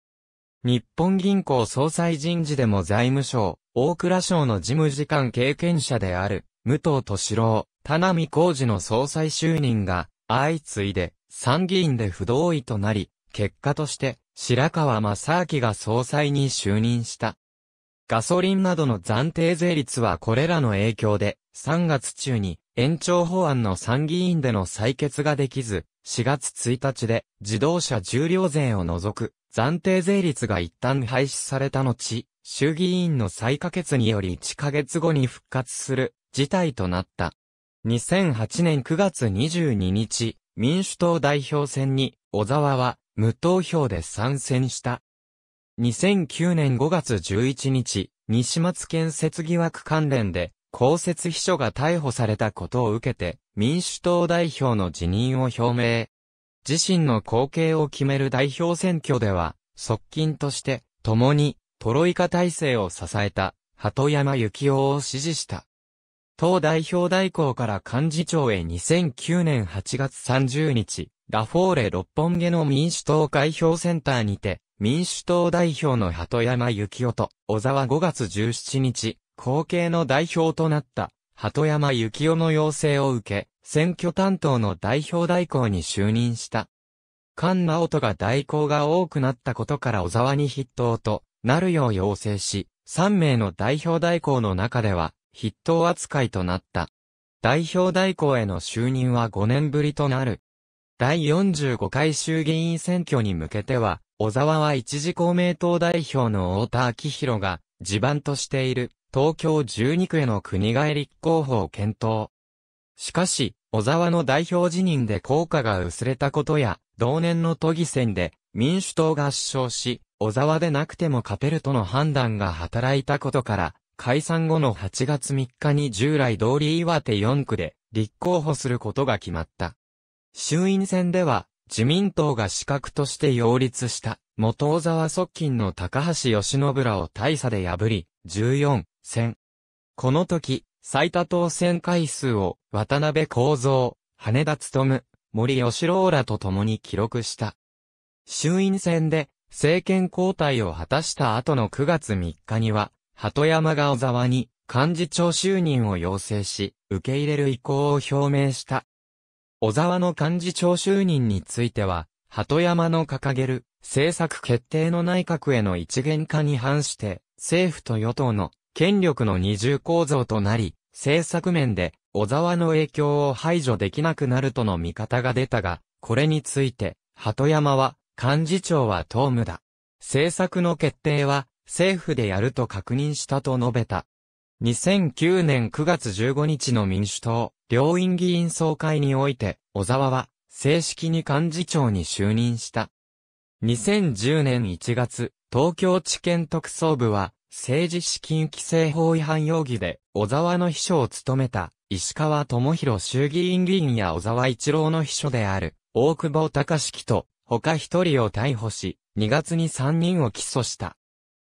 日本銀行総裁人事でも財務省、大蔵省の事務次官経験者である、武藤敏郎、田波浩二の総裁就任が相次いで参議院で不同意となり、結果として白川正明が総裁に就任した。ガソリンなどの暫定税率はこれらの影響で3月中に延長法案の参議院での採決ができず、4月1日で自動車重量税を除く暫定税率が一旦廃止された後、衆議院の再可決により1ヶ月後に復活する事態となった。2008年9月22日、民主党代表選に、小沢は、無投票で参戦した。2009年5月11日、西松建設疑惑関連で、公設秘書が逮捕されたことを受けて、民主党代表の辞任を表明。自身の後継を決める代表選挙では、側近として、共に、トロイカ体制を支えた、鳩山幸夫を支持した。党代表代行から幹事長へ2009年8月30日、ラフォーレ六本木の民主党開票センターにて、民主党代表の鳩山幸夫と、小沢5月17日、後継の代表となった、鳩山幸夫の要請を受け、選挙担当の代表代行に就任した。菅直人が代行が多くなったことから小沢に筆頭となるよう要請し、3名の代表代行の中では、筆頭扱いとなった。代表代行への就任は5年ぶりとなる。第45回衆議院選挙に向けては、小沢は一時公明党代表の太田昭弘が、地盤としている、東京12区への国え立候補を検討。しかし、小沢の代表辞任で効果が薄れたことや、同年の都議選で民主党が主張し、小沢でなくても勝てるとの判断が働いたことから、解散後の8月3日に従来通り岩手4区で立候補することが決まった。衆院選では、自民党が資格として擁立した、元小沢側近の高橋義信らを大差で破り、14選。この時、最多当選回数を渡辺公三、羽田努、森吉郎らと共に記録した。衆院選で政権交代を果たした後の9月3日には、鳩山が小沢に幹事長就任を要請し、受け入れる意向を表明した。小沢の幹事長就任については、鳩山の掲げる政策決定の内閣への一元化に反して、政府と与党の権力の二重構造となり、政策面で小沢の影響を排除できなくなるとの見方が出たが、これについて、鳩山は、幹事長は党務だ。政策の決定は、政府でやると確認したと述べた。2009年9月15日の民主党、両院議員総会において、小沢は、正式に幹事長に就任した。2010年1月、東京地検特捜部は、政治資金規正法違反容疑で、小沢の秘書を務めた、石川智弘衆議院議員や小沢一郎の秘書である、大久保隆樹と、他一人を逮捕し、2月に3人を起訴した。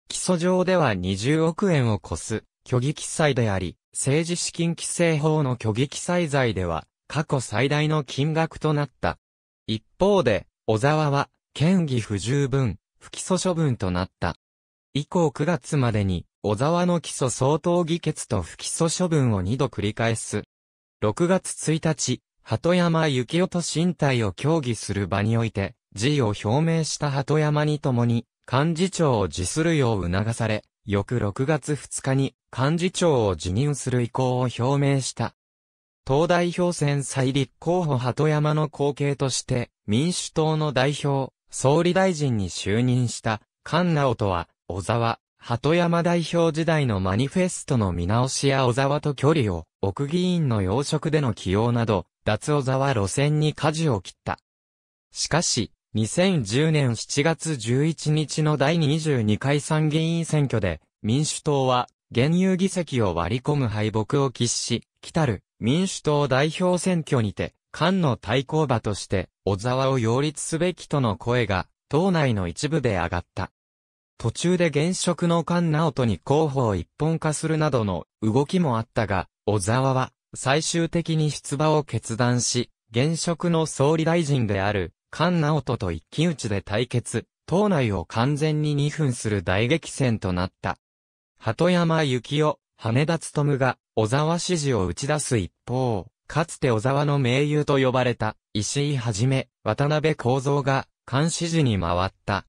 基礎上では20億円を超す虚偽記載であり、政治資金規正法の虚偽記載罪では過去最大の金額となった。一方で、小沢は、嫌疑不十分、不起訴処分となった。以降9月までに、小沢の起訴相当議決と不起訴処分を2度繰り返す。6月1日、鳩山幸夫と身体を協議する場において、辞意を表明した鳩山に共に、幹事長を辞するよう促され、翌6月2日に幹事長を辞任する意向を表明した。党代表選再立候補鳩山の後継として、民主党の代表、総理大臣に就任した、菅直人は、小沢、鳩山代表時代のマニフェストの見直しや小沢と距離を、奥議員の要職での起用など、脱小沢路線に舵を切った。しかし、2010年7月11日の第22回参議院選挙で、民主党は、現有議席を割り込む敗北を喫し、来たる民主党代表選挙にて、菅の対抗馬として、小沢を擁立すべきとの声が、党内の一部で上がった。途中で現職の菅直人に候補を一本化するなどの動きもあったが、小沢は最終的に出馬を決断し、現職の総理大臣である菅直人と一騎打ちで対決、党内を完全に2分する大激戦となった。鳩山幸夫、羽田勤が小沢支持を打ち出す一方、かつて小沢の盟友と呼ばれた石井はじめ、渡辺幸三が菅支持に回った。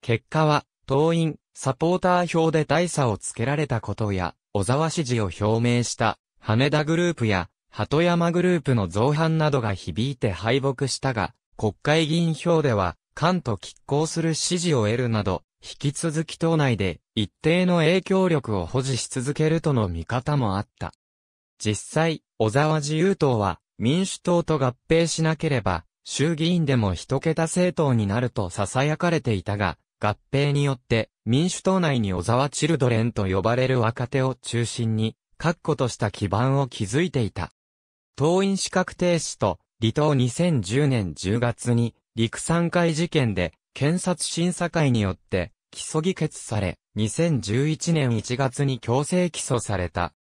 結果は、党員、サポーター票で大差をつけられたことや、小沢支持を表明した羽田グループや鳩山グループの造反などが響いて敗北したが、国会議員票では、関と拮抗する支持を得るなど、引き続き党内で一定の影響力を保持し続けるとの見方もあった。実際、小沢自由党は民主党と合併しなければ、衆議院でも一桁政党になると囁かれていたが、合併によって民主党内に小沢チルドレンと呼ばれる若手を中心に、確固とした基盤を築いていた。党員資格停止と離島2010年10月に、陸産会事件で、検察審査会によって、起訴議決され、2011年1月に強制起訴された。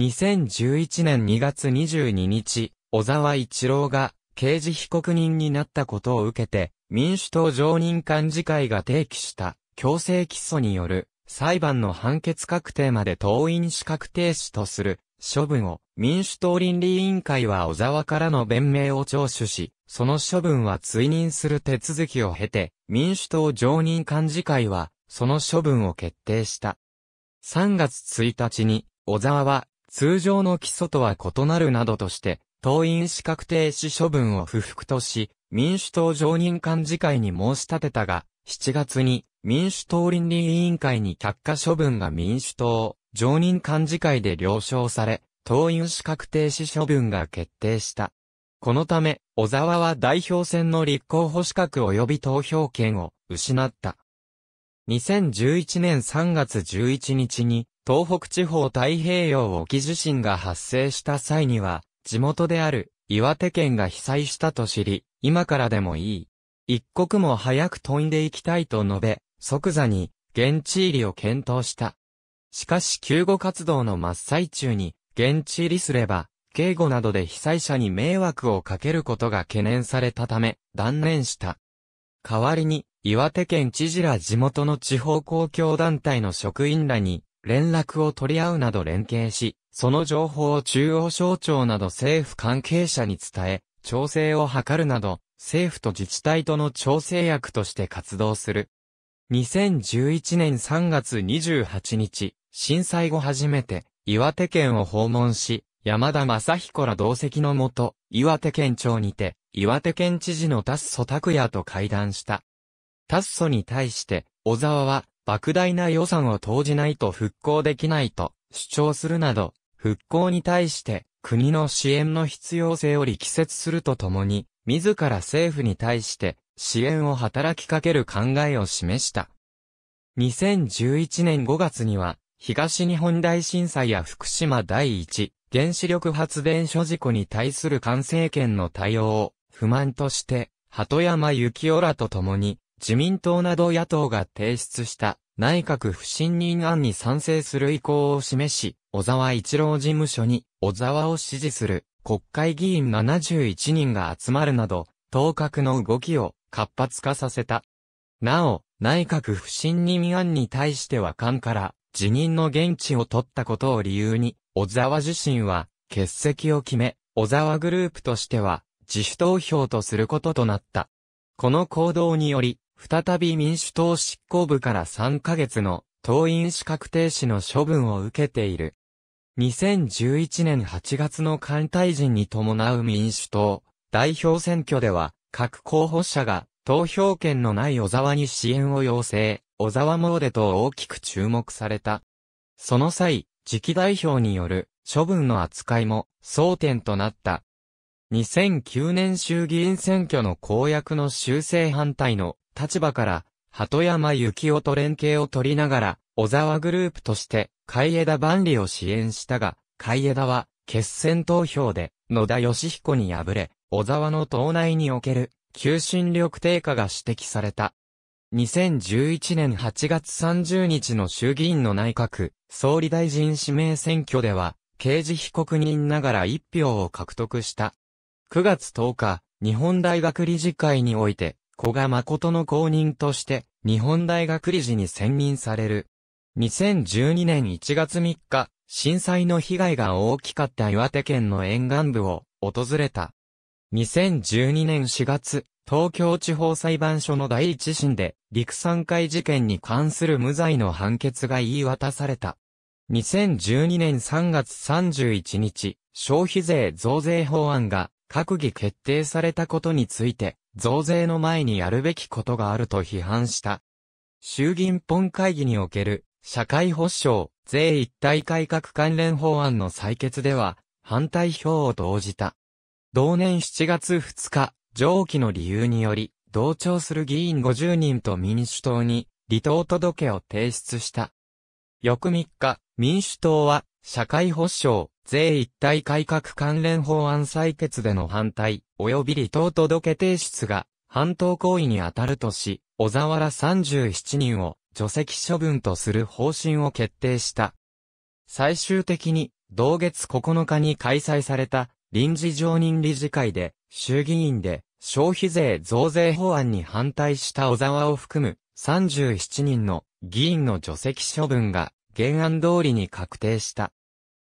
2011年2月22日、小沢一郎が刑事被告人になったことを受けて、民主党常任幹事会が提起した強制起訴による裁判の判決確定まで党員資格停止とする処分を、民主党倫理委員会は小沢からの弁明を聴取し、その処分は追認する手続きを経て、民主党常任幹事会は、その処分を決定した。3月1日に、小沢は、通常の基礎とは異なるなどとして、党員資格停止処分を不服とし、民主党常任幹事会に申し立てたが、7月に民主党倫理委員会に却下処分が民主党常任幹事会で了承され、党員資格停止処分が決定した。このため、小沢は代表選の立候補資格及び投票権を失った。2011年3月11日に、東北地方太平洋沖地震が発生した際には、地元である岩手県が被災したと知り、今からでもいい。一刻も早く飛んでいきたいと述べ、即座に現地入りを検討した。しかし救護活動の真っ最中に、現地入りすれば、警護などで被災者に迷惑をかけることが懸念されたため、断念した。代わりに、岩手県知事ら地元の地方公共団体の職員らに、連絡を取り合うなど連携し、その情報を中央省庁など政府関係者に伝え、調整を図るなど、政府と自治体との調整役として活動する。2011年3月28日、震災後初めて、岩手県を訪問し、山田正彦ら同席のもと、岩手県庁にて、岩手県知事の達祖拓也と会談した。達祖に対して、小沢は、莫大な予算を投じないと復興できないと主張するなど、復興に対して国の支援の必要性を力説するとともに、自ら政府に対して支援を働きかける考えを示した。2011年5月には、東日本大震災や福島第一原子力発電所事故に対する官政権の対応を不満として、鳩山幸夫らと共に自民党など野党が提出した内閣不信任案に賛成する意向を示し、小沢一郎事務所に小沢を支持する国会議員71人が集まるなど、当確の動きを活発化させた。なお、内閣不信任案に対しては官から辞任の現地を取ったことを理由に、小沢自身は欠席を決め、小沢グループとしては自主投票とすることとなった。この行動により、再び民主党執行部から3ヶ月の党員資格停止の処分を受けている。2011年8月の艦隊人に伴う民主党代表選挙では、各候補者が投票権のない小沢に支援を要請。小沢デと大きく注目された。その際、次期代表による処分の扱いも争点となった。2009年衆議院選挙の公約の修正反対の立場から、鳩山幸夫と連携を取りながら、小沢グループとして、海江田万里を支援したが、海江田は、決選投票で、野田義彦に敗れ、小沢の党内における、求心力低下が指摘された。2011年8月30日の衆議院の内閣、総理大臣指名選挙では、刑事被告人ながら1票を獲得した。9月10日、日本大学理事会において、古賀誠の公認として、日本大学理事に選任される。2012年1月3日、震災の被害が大きかった岩手県の沿岸部を訪れた。2012年4月、東京地方裁判所の第一審で、陸産会事件に関する無罪の判決が言い渡された。2012年3月31日、消費税増税法案が閣議決定されたことについて、増税の前にやるべきことがあると批判した。衆議院本会議における社会保障、税一体改革関連法案の採決では、反対票を投じた。同年7月2日、上記の理由により、同調する議員50人と民主党に離党届を提出した。翌3日、民主党は、社会保障、税一体改革関連法案採決での反対、及び離党届提出が、反党行為に当たるとし、小沢ら37人を除籍処分とする方針を決定した。最終的に、同月9日に開催された臨時常任理事会で、衆議院で消費税増税法案に反対した小沢を含む37人の議員の除籍処分が原案通りに確定した。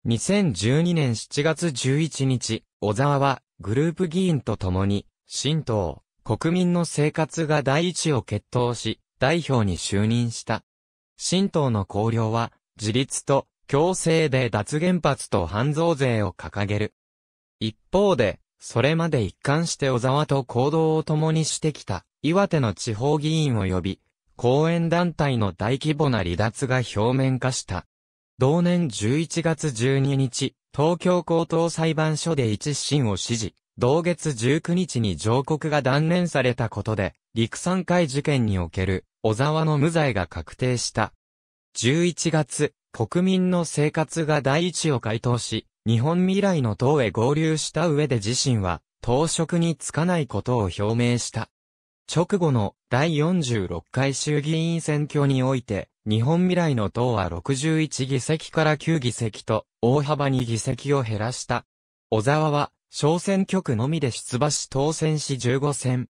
2012年7月11日、小沢はグループ議員と共に、新党、国民の生活が第一を決闘し、代表に就任した。新党の綱領は、自立と共生で脱原発と半増税を掲げる。一方で、それまで一貫して小沢と行動を共にしてきた、岩手の地方議員を呼び、公園団体の大規模な離脱が表面化した。同年11月12日、東京高等裁判所で一審を指示、同月19日に上告が断念されたことで、陸産会事件における小沢の無罪が確定した。11月、国民の生活が第一を回答し、日本未来の党へ合流した上で自身は、党職に就かないことを表明した。直後の第46回衆議院選挙において、日本未来の党は61議席から9議席と、大幅に議席を減らした。小沢は、小選挙区のみで出馬し当選し15選。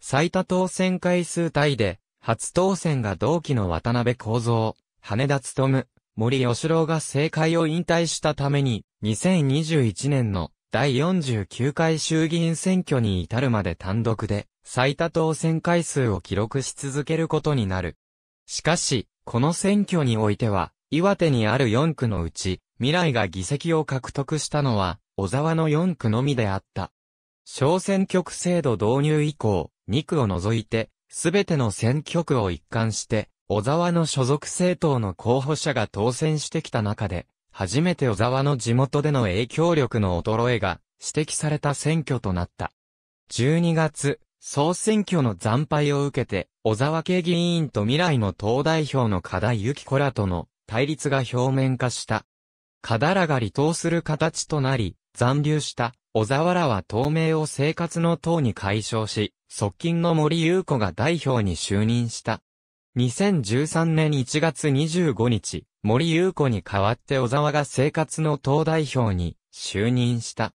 最多当選回数帯で、初当選が同期の渡辺幸三、羽田務、森吉郎が政界を引退したために、2021年の第49回衆議院選挙に至るまで単独で、最多当選回数を記録し続けることになる。しかし、この選挙においては、岩手にある4区のうち、未来が議席を獲得したのは、小沢の4区のみであった。小選挙区制度導入以降、2区を除いて、すべての選挙区を一貫して、小沢の所属政党の候補者が当選してきた中で、初めて小沢の地元での影響力の衰えが指摘された選挙となった。12月、総選挙の惨敗を受けて、小沢家議員と未来の党代表の課題ゆきこらとの対立が表面化した。課題らが離党する形となり、残留した小沢らは党名を生活の党に解消し、側近の森優子が代表に就任した。2013年1月25日、森優子に代わって小沢が生活の党代表に就任した。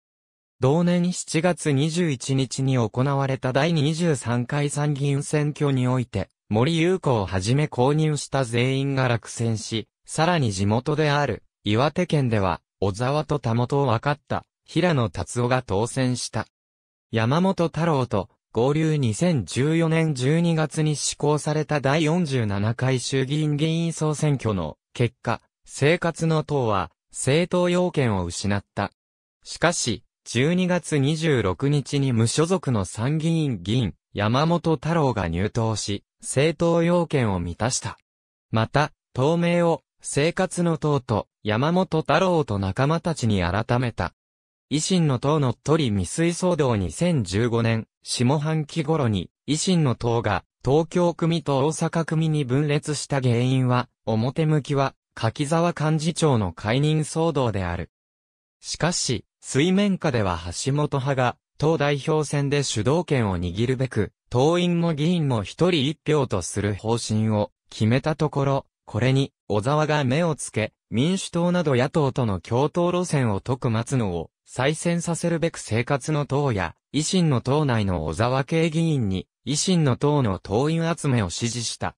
同年7月21日に行われた第23回参議院選挙において、森優子をはじめ購入した全員が落選し、さらに地元である岩手県では、小沢と田元を分かった平野達夫が当選した。山本太郎と合流2014年12月に施行された第47回衆議院議員総選挙の結果、生活の党は政党要件を失った。しかし、12月26日に無所属の参議院議員、山本太郎が入党し、政党要件を満たした。また、党名を、生活の党と山本太郎と仲間たちに改めた。維新の党の鳥未遂騒動2015年、下半期頃に、維新の党が、東京組と大阪組に分裂した原因は、表向きは、柿沢幹事長の解任騒動である。しかし、水面下では橋本派が、党代表選で主導権を握るべく、党員も議員も一人一票とする方針を決めたところ、これに小沢が目をつけ、民主党など野党との共闘路線を解く松野を再選させるべく生活の党や、維新の党内の小沢系議員に、維新の党の党員集めを指示した。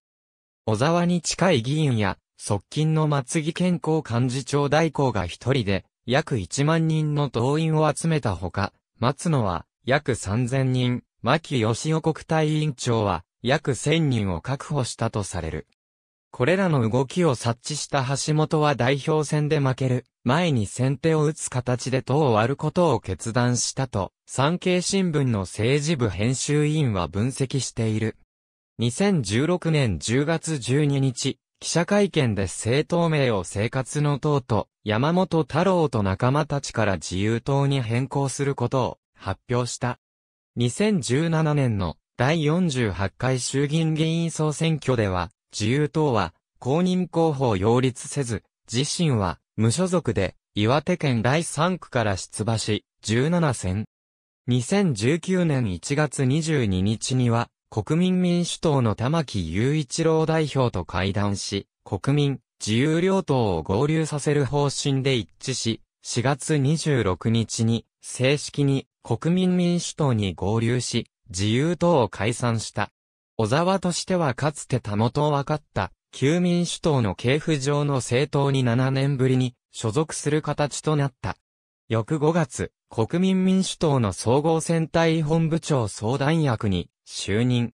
小沢に近い議員や、側近の松木健康幹事長代行が一人で、約1万人の党員を集めたほか、松野は、約3000人、牧義雄国対委員長は、約1000人を確保したとされる。これらの動きを察知した橋本は代表選で負ける。前に先手を打つ形で党を割ることを決断したと、産経新聞の政治部編集委員は分析している。2016年10月12日、記者会見で政党名を生活の党と山本太郎と仲間たちから自由党に変更することを発表した。2017年の第48回衆議院議員総選挙では、自由党は公認候補を擁立せず、自身は無所属で、岩手県第3区から出馬し、17選。2019年1月22日には、国民民主党の玉木雄一郎代表と会談し、国民、自由両党を合流させる方針で一致し、4月26日に、正式に国民民主党に合流し、自由党を解散した。小沢としてはかつてたもとを分かった旧民主党の系譜上の政党に7年ぶりに所属する形となった。翌5月、国民民主党の総合選対本部長相談役に就任。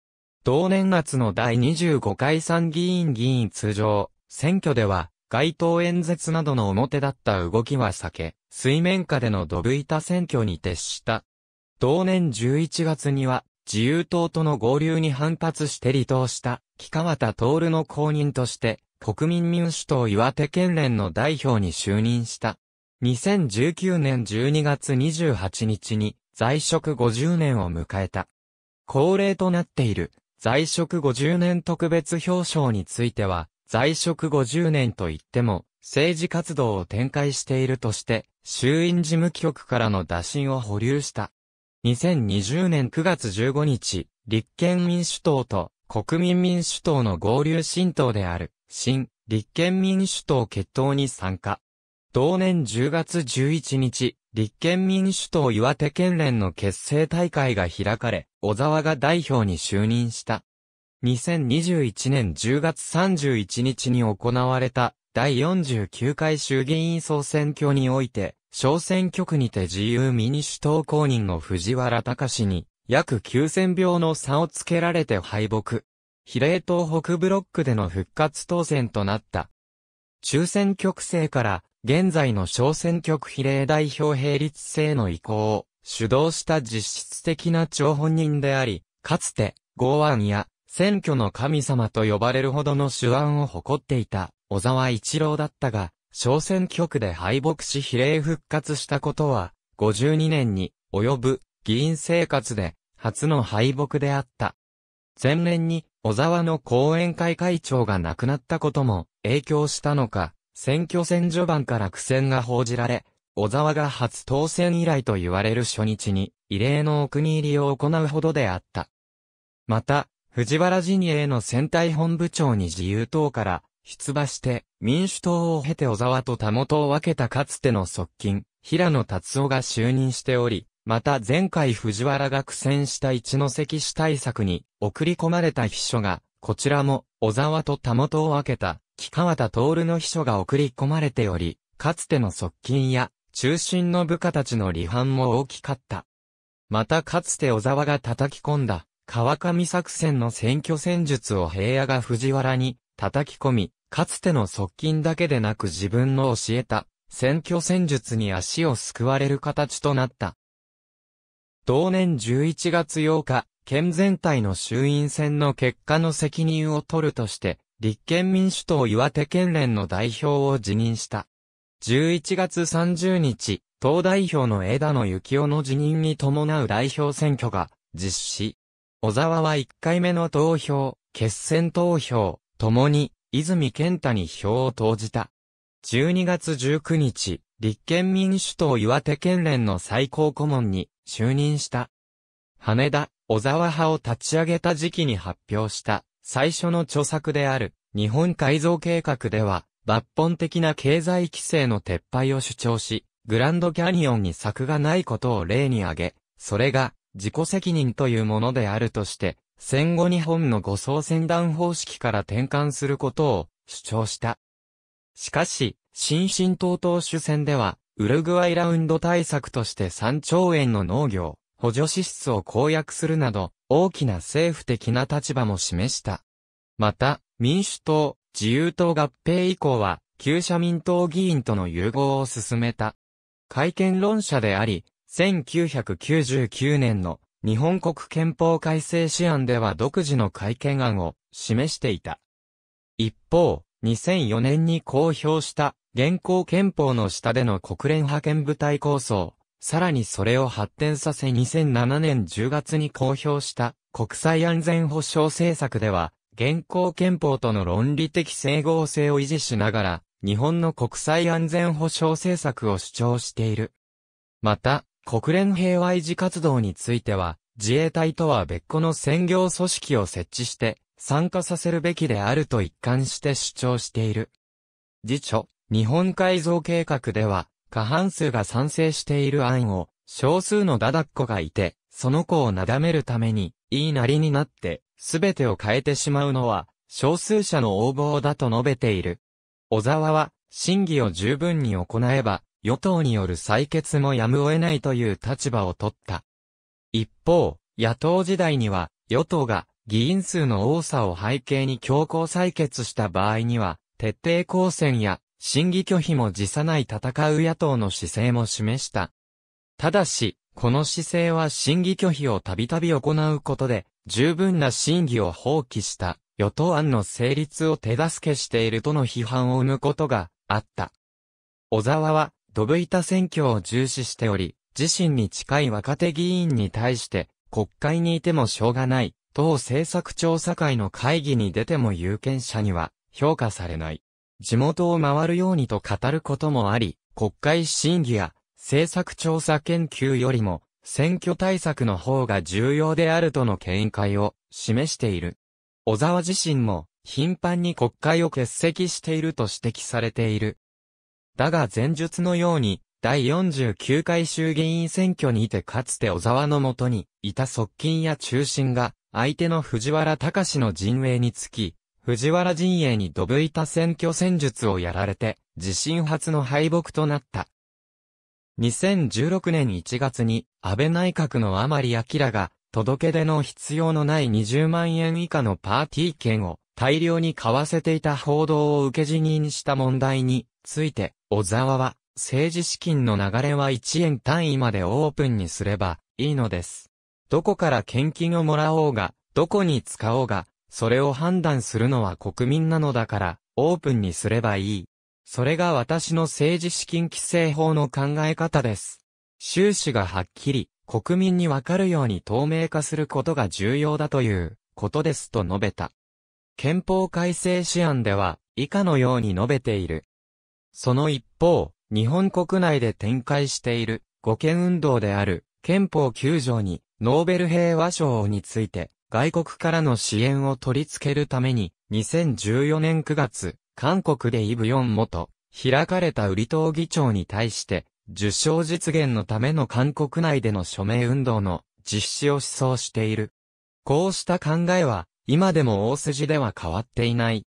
同年夏の第25回参議院議員通常選挙では、街頭演説などの表だった動きは避け、水面下でのドブ板選挙に徹した。同年11月には、自由党との合流に反発して離党した木川田徹の公認として国民民主党岩手県連の代表に就任した。2019年12月28日に在職50年を迎えた。恒例となっている在職50年特別表彰については、在職50年といっても、政治活動を展開しているとして、衆院事務局からの打診を保留した。2020年9月15日、立憲民主党と国民民主党の合流新党である、新、立憲民主党決闘に参加。同年10月11日、立憲民主党岩手県連の結成大会が開かれ、小沢が代表に就任した。2021年10月31日に行われた第49回衆議院総選挙において、小選挙区にて自由民主党公認の藤原隆に、約9000票の差をつけられて敗北。比例党北ブロックでの復活当選となった。中選挙区制から、現在の小選挙区比例代表並立制の移行を主導した実質的な張本人であり、かつて、剛腕や選挙の神様と呼ばれるほどの手腕を誇っていた小沢一郎だったが、小選挙区で敗北し比例復活したことは、52年に及ぶ議員生活で初の敗北であった。前年に小沢の後援会会長が亡くなったことも影響したのか、選挙戦序盤から苦戦が報じられ、小沢が初当選以来と言われる初日に異例のお国入りを行うほどであった。また、藤原陣営の選対本部長に自由党から出馬して、民主党を経て小沢と田元を分けたかつての側近、平野達夫が就任しており、また前回藤原が苦戦した一関市対策に送り込まれた秘書が、こちらも小沢と田元を分けた、木川田徹の秘書が送り込まれており、かつての側近や中心の部下たちの離反も大きかった。またかつて小沢が叩き込んだ川上作戦の選挙戦術を平野が藤原に叩き込み、かつての側近だけでなく自分の教えた、選挙戦術に足を救われる形となった。同年11月8日、県全体の衆院選の結果の責任を取るとして、立憲民主党岩手県連の代表を辞任した。11月30日、党代表の枝野幸男の辞任に伴う代表選挙が実施。小沢は1回目の投票、決選投票、共に、泉健太に票を投じた。12月19日、立憲民主党岩手県連の最高顧問に就任した。羽田、小沢派を立ち上げた時期に発表した最初の著作である日本改造計画では抜本的な経済規制の撤廃を主張し、グランドキャニオンに策がないことを例に挙げ、それが自己責任というものであるとして戦後日本の護送船団方式から転換することを主張した。しかし、新進党党主戦では、ウルグアイラウンド対策として3兆円の農業、補助支出を公約するなど、大きな政府的な立場も示した。また、民主党、自由党合併以降は、旧社民党議員との融合を進めた。会見論者であり、1999年の日本国憲法改正試案では独自の改憲案を示していた。一方、2004年に公表した現行憲法の下での国連派遣部隊構想、さらにそれを発展させ2007年10月に公表した国際安全保障政策では、現行憲法との論理的整合性を維持しながら、日本の国際安全保障政策を主張している。また、国連平和維持活動については、自衛隊とは別個の専業組織を設置して、参加させるべきであると一貫して主張している。次著、日本改造計画では、過半数が賛成している案を、少数のダダッコがいて、その子をなだめるために、言いなりになって、すべてを変えてしまうのは、少数者の横暴だと述べている。小沢は、審議を十分に行えば、与党による採決もやむを得ないという立場を取った。一方、野党時代には、与党が議員数の多さを背景に強行採決した場合には、徹底抗戦や審議拒否も辞さない戦う野党の姿勢も示した。ただし、この姿勢は審議拒否をたびたび行うことで、十分な審議を放棄した与党案の成立を手助けしているとの批判を生むことがあった。小沢はドブ板選挙を重視しており、自身に近い若手議員に対して、国会にいてもしょうがない、党政策調査会の会議に出ても有権者には評価されない。地元を回るようにと語ることもあり、国会審議や政策調査研究よりも選挙対策の方が重要であるとの見解を示している。小沢自身も頻繁に国会を欠席していると指摘されているだが前述のように、第49回衆議院選挙にてかつて小沢のもとにいた側近や中心が相手の藤原隆の陣営につき、藤原陣営にどぶいた選挙戦術をやられて、自身初の敗北となった。2016年1月に安倍内閣の甘利明が届け出の必要のない20万円以下のパーティー券を大量に買わせていた報道を受け辞任した問題について、小沢は、政治資金の流れは1円単位までオープンにすれば、いいのです。どこから献金をもらおうが、どこに使おうが、それを判断するのは国民なのだから、オープンにすればいい。それが私の政治資金規正法の考え方です。収支がはっきり、国民にわかるように透明化することが重要だという、ことですと述べた。憲法改正試案では、以下のように述べている。その一方、日本国内で展開している護憲運動である憲法9条にノーベル平和賞について外国からの支援を取り付けるために2014年9月、韓国でイブヨン元開かれた売リ党議長に対して受賞実現のための韓国内での署名運動の実施を思想している。こうした考えは今でも大筋では変わっていない。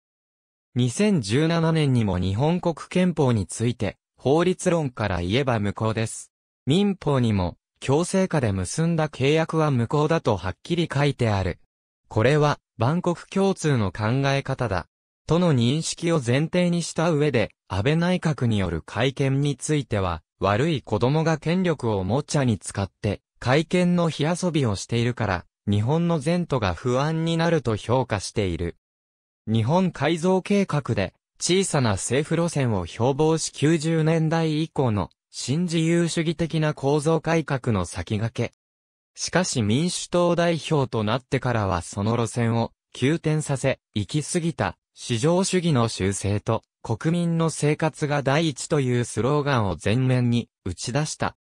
2017年にも日本国憲法について、法律論から言えば無効です。民法にも、強制下で結んだ契約は無効だとはっきり書いてある。これは、万国共通の考え方だ。との認識を前提にした上で、安倍内閣による会見については、悪い子供が権力をおもちゃに使って、会見の火遊びをしているから、日本の前途が不安になると評価している。日本改造計画で、小さな政府路線を標榜し90年代以降の新自由主義的な構造改革の先駆け。しかし民主党代表となってからはその路線を急転させ、行き過ぎた市場主義の修正と国民の生活が第一というスローガンを前面に打ち出した。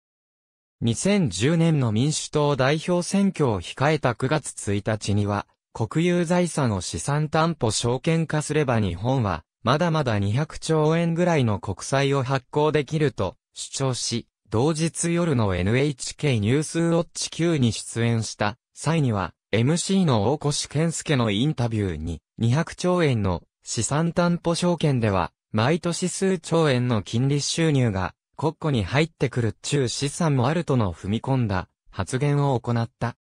2010年の民主党代表選挙を控えた9月1日には、国有財産を資産担保証券化すれば日本は、まだまだ200兆円ぐらいの国債を発行できると主張し、同日夜の NHK ニュースウォッチ Q に出演した際には、MC の大越健介のインタビューに、200兆円の資産担保証券では、毎年数兆円の金利収入が国庫に入ってくる中資産もあるとの踏み込んだ発言を行った。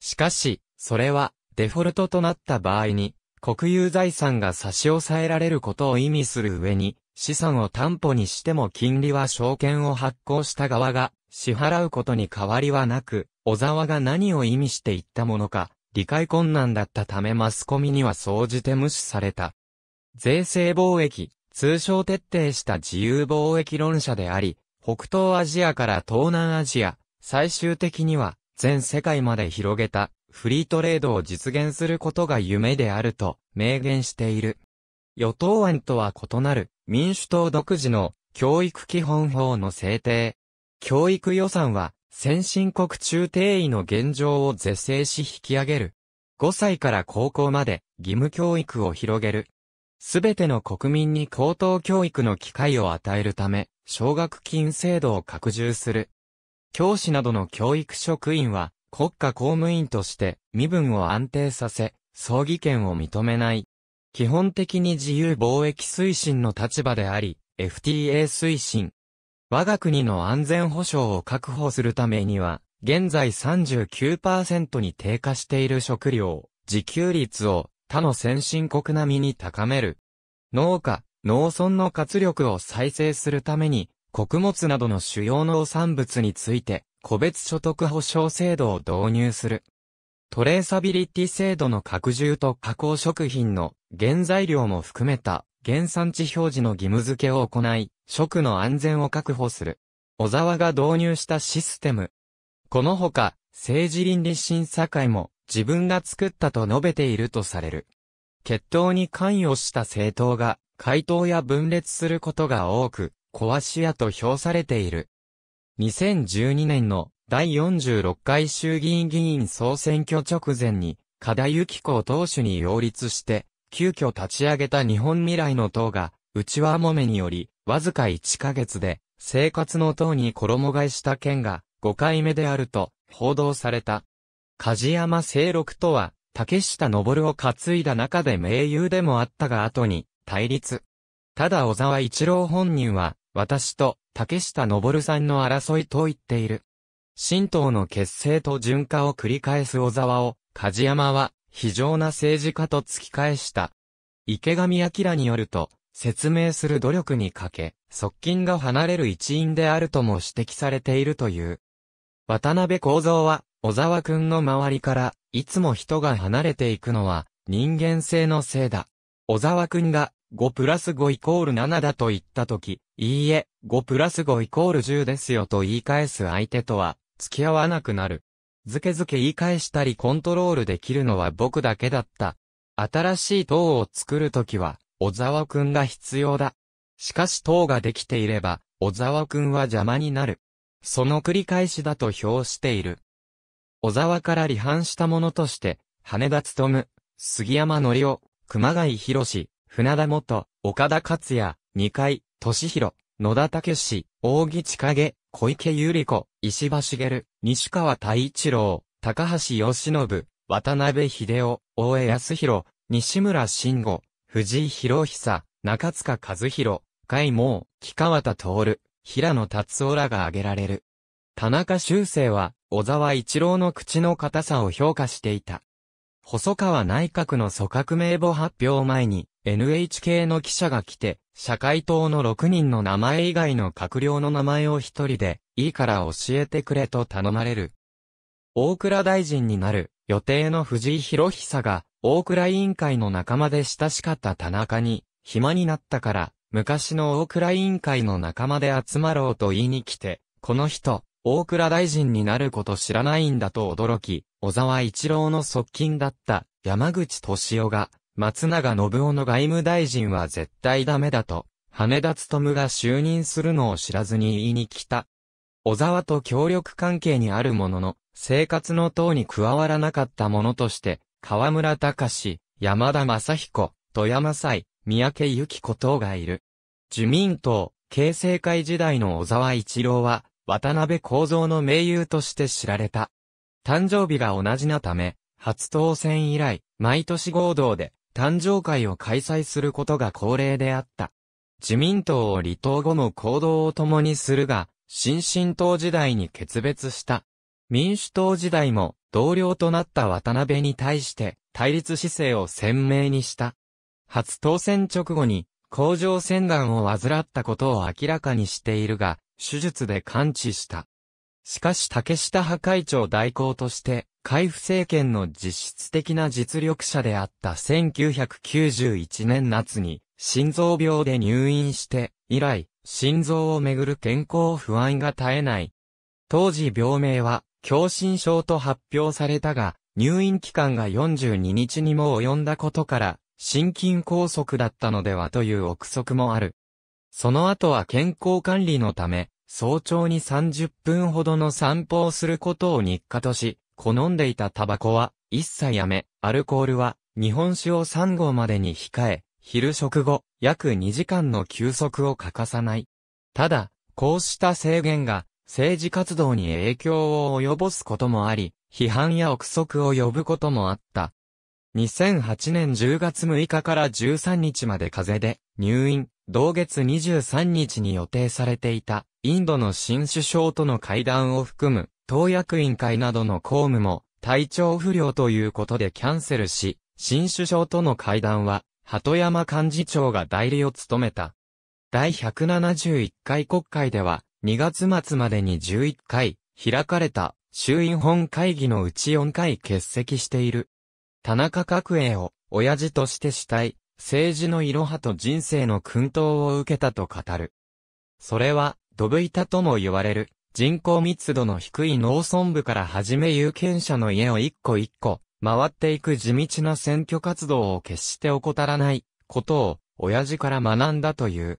しかし、それはデフォルトとなった場合に、国有財産が差し押さえられることを意味する上に、資産を担保にしても金利は証券を発行した側が支払うことに変わりはなく、小沢が何を意味していったものか、理解困難だったためマスコミには総じて無視された。税制貿易、通称徹底した自由貿易論者であり、北東アジアから東南アジア、最終的には全世界まで広げたフリートレードを実現することが夢であると明言している。与党案とは異なる民主党独自の教育基本法の制定。教育予算は先進国中定位の現状を是正し引き上げる。5歳から高校まで義務教育を広げる。すべての国民に高等教育の機会を与えるため、奨学金制度を拡充する。教師などの教育職員は、国家公務員として身分を安定させ、葬儀権を認めない。基本的に自由貿易推進の立場であり、FTA 推進。我が国の安全保障を確保するためには、現在39%に低下している食料、自給率を他の先進国並みに高める。農家、農村の活力を再生するために、穀物などの主要農産物について、個別所得保障制度を導入する。トレーサビリティ制度の拡充と加工食品の原材料も含めた原産地表示の義務付けを行い、食の安全を確保する。小沢が導入したシステム。このほか、政治倫理審査会も自分が作ったと述べているとされる。決闘に関与した政党が、回答や分裂することが多く、壊し屋と評されている。2012年の第46回衆議院議員総選挙直前に、加田幸子党首に擁立して、急遽立ち上げた日本未来の党が、内輪もめにより、わずか1ヶ月で、生活の党に衣替えした件が、5回目であると、報道された。梶山清六とは、竹下登を担いだ中で盟友でもあったが後に、対立。ただ小沢一郎本人は、私と竹下登さんの争いと言っている。神道の結成と順化を繰り返す小沢を、梶山は、非常な政治家と突き返した。池上彰によると、説明する努力にかけ、側近が離れる一因であるとも指摘されているという。渡辺幸三は、小沢くんの周りから、いつも人が離れていくのは、人間性のせいだ。小沢くんが、5プラス5イコール7だと言ったとき、いいえ、5プラス5イコール10ですよと言い返す相手とは、付き合わなくなる。ずけずけ言い返したりコントロールできるのは僕だけだった。新しい塔を作るときは、小沢くんが必要だ。しかし塔ができていれば、小沢くんは邪魔になる。その繰り返しだと評している。小沢から離反したものとして、羽田勤、杉山則夫、熊谷博士、船田元、岡田克也、二階、俊弘、野田武史、大木千景、小池百合子、石場茂、西川太一郎、高橋義信、渡辺秀夫、大江康弘、西村慎吾、藤井博久、中塚和弘、海毛、木川田徹、平野達夫らが挙げられる。田中修正は、小沢一郎の口の硬さを評価していた。細川内閣の組閣名簿発表前に、NHK の記者が来て、社会党の6人の名前以外の閣僚の名前を一人で、いいから教えてくれと頼まれる。大倉大臣になる予定の藤井博久が、大倉委員会の仲間で親しかった田中に、暇になったから、昔の大倉委員会の仲間で集まろうと言いに来て、この人、大倉大臣になること知らないんだと驚き、小沢一郎の側近だった山口敏夫が、松永信夫の外務大臣は絶対ダメだと、羽田勤が就任するのを知らずに言いに来た。小沢と協力関係にあるものの、生活の党に加わらなかったものとして、河村隆、山田正彦、富山祭、三宅由紀子等がいる。自民党、形成会時代の小沢一郎は、渡辺構造の名優として知られた。誕生日が同じなため、初当選以来、毎年合同で誕生会を開催することが恒例であった。自民党を離党後も行動を共にするが、新進党時代に決別した。民主党時代も同僚となった渡辺に対して対立姿勢を鮮明にした。初当選直後に甲状腺がんを患ったことを明らかにしているが、手術で完治した。しかし竹下派会長代行として、海部政権の実質的な実力者であった1991年夏に、心臓病で入院して、以来、心臓をめぐる健康不安が絶えない。当時病名は、狭心症と発表されたが、入院期間が42日にも及んだことから、心筋梗塞だったのではという憶測もある。その後は健康管理のため、早朝に30分ほどの散歩をすることを日課とし、好んでいたタバコは一切やめ、アルコールは日本酒を3合までに控え、昼食後、約2時間の休息を欠かさない。ただ、こうした制限が政治活動に影響を及ぼすこともあり、批判や憶測を呼ぶこともあった。2008年10月6日から13日まで風邪で入院、同月23日に予定されていた、インドの新首相との会談を含む、党役員会などの公務も、体調不良ということでキャンセルし、新首相との会談は、鳩山幹事長が代理を務めた。第171回国会では、2月末までに11回、開かれた、衆院本会議のうち4回欠席している。田中角栄を、親父として死体、政治のいろはと人生の薫陶を受けたと語る。それは、ドブ板とも言われる、人口密度の低い農村部からはじめ有権者の家を一個一個、回っていく地道な選挙活動を決して怠らない、ことを、親父から学んだという。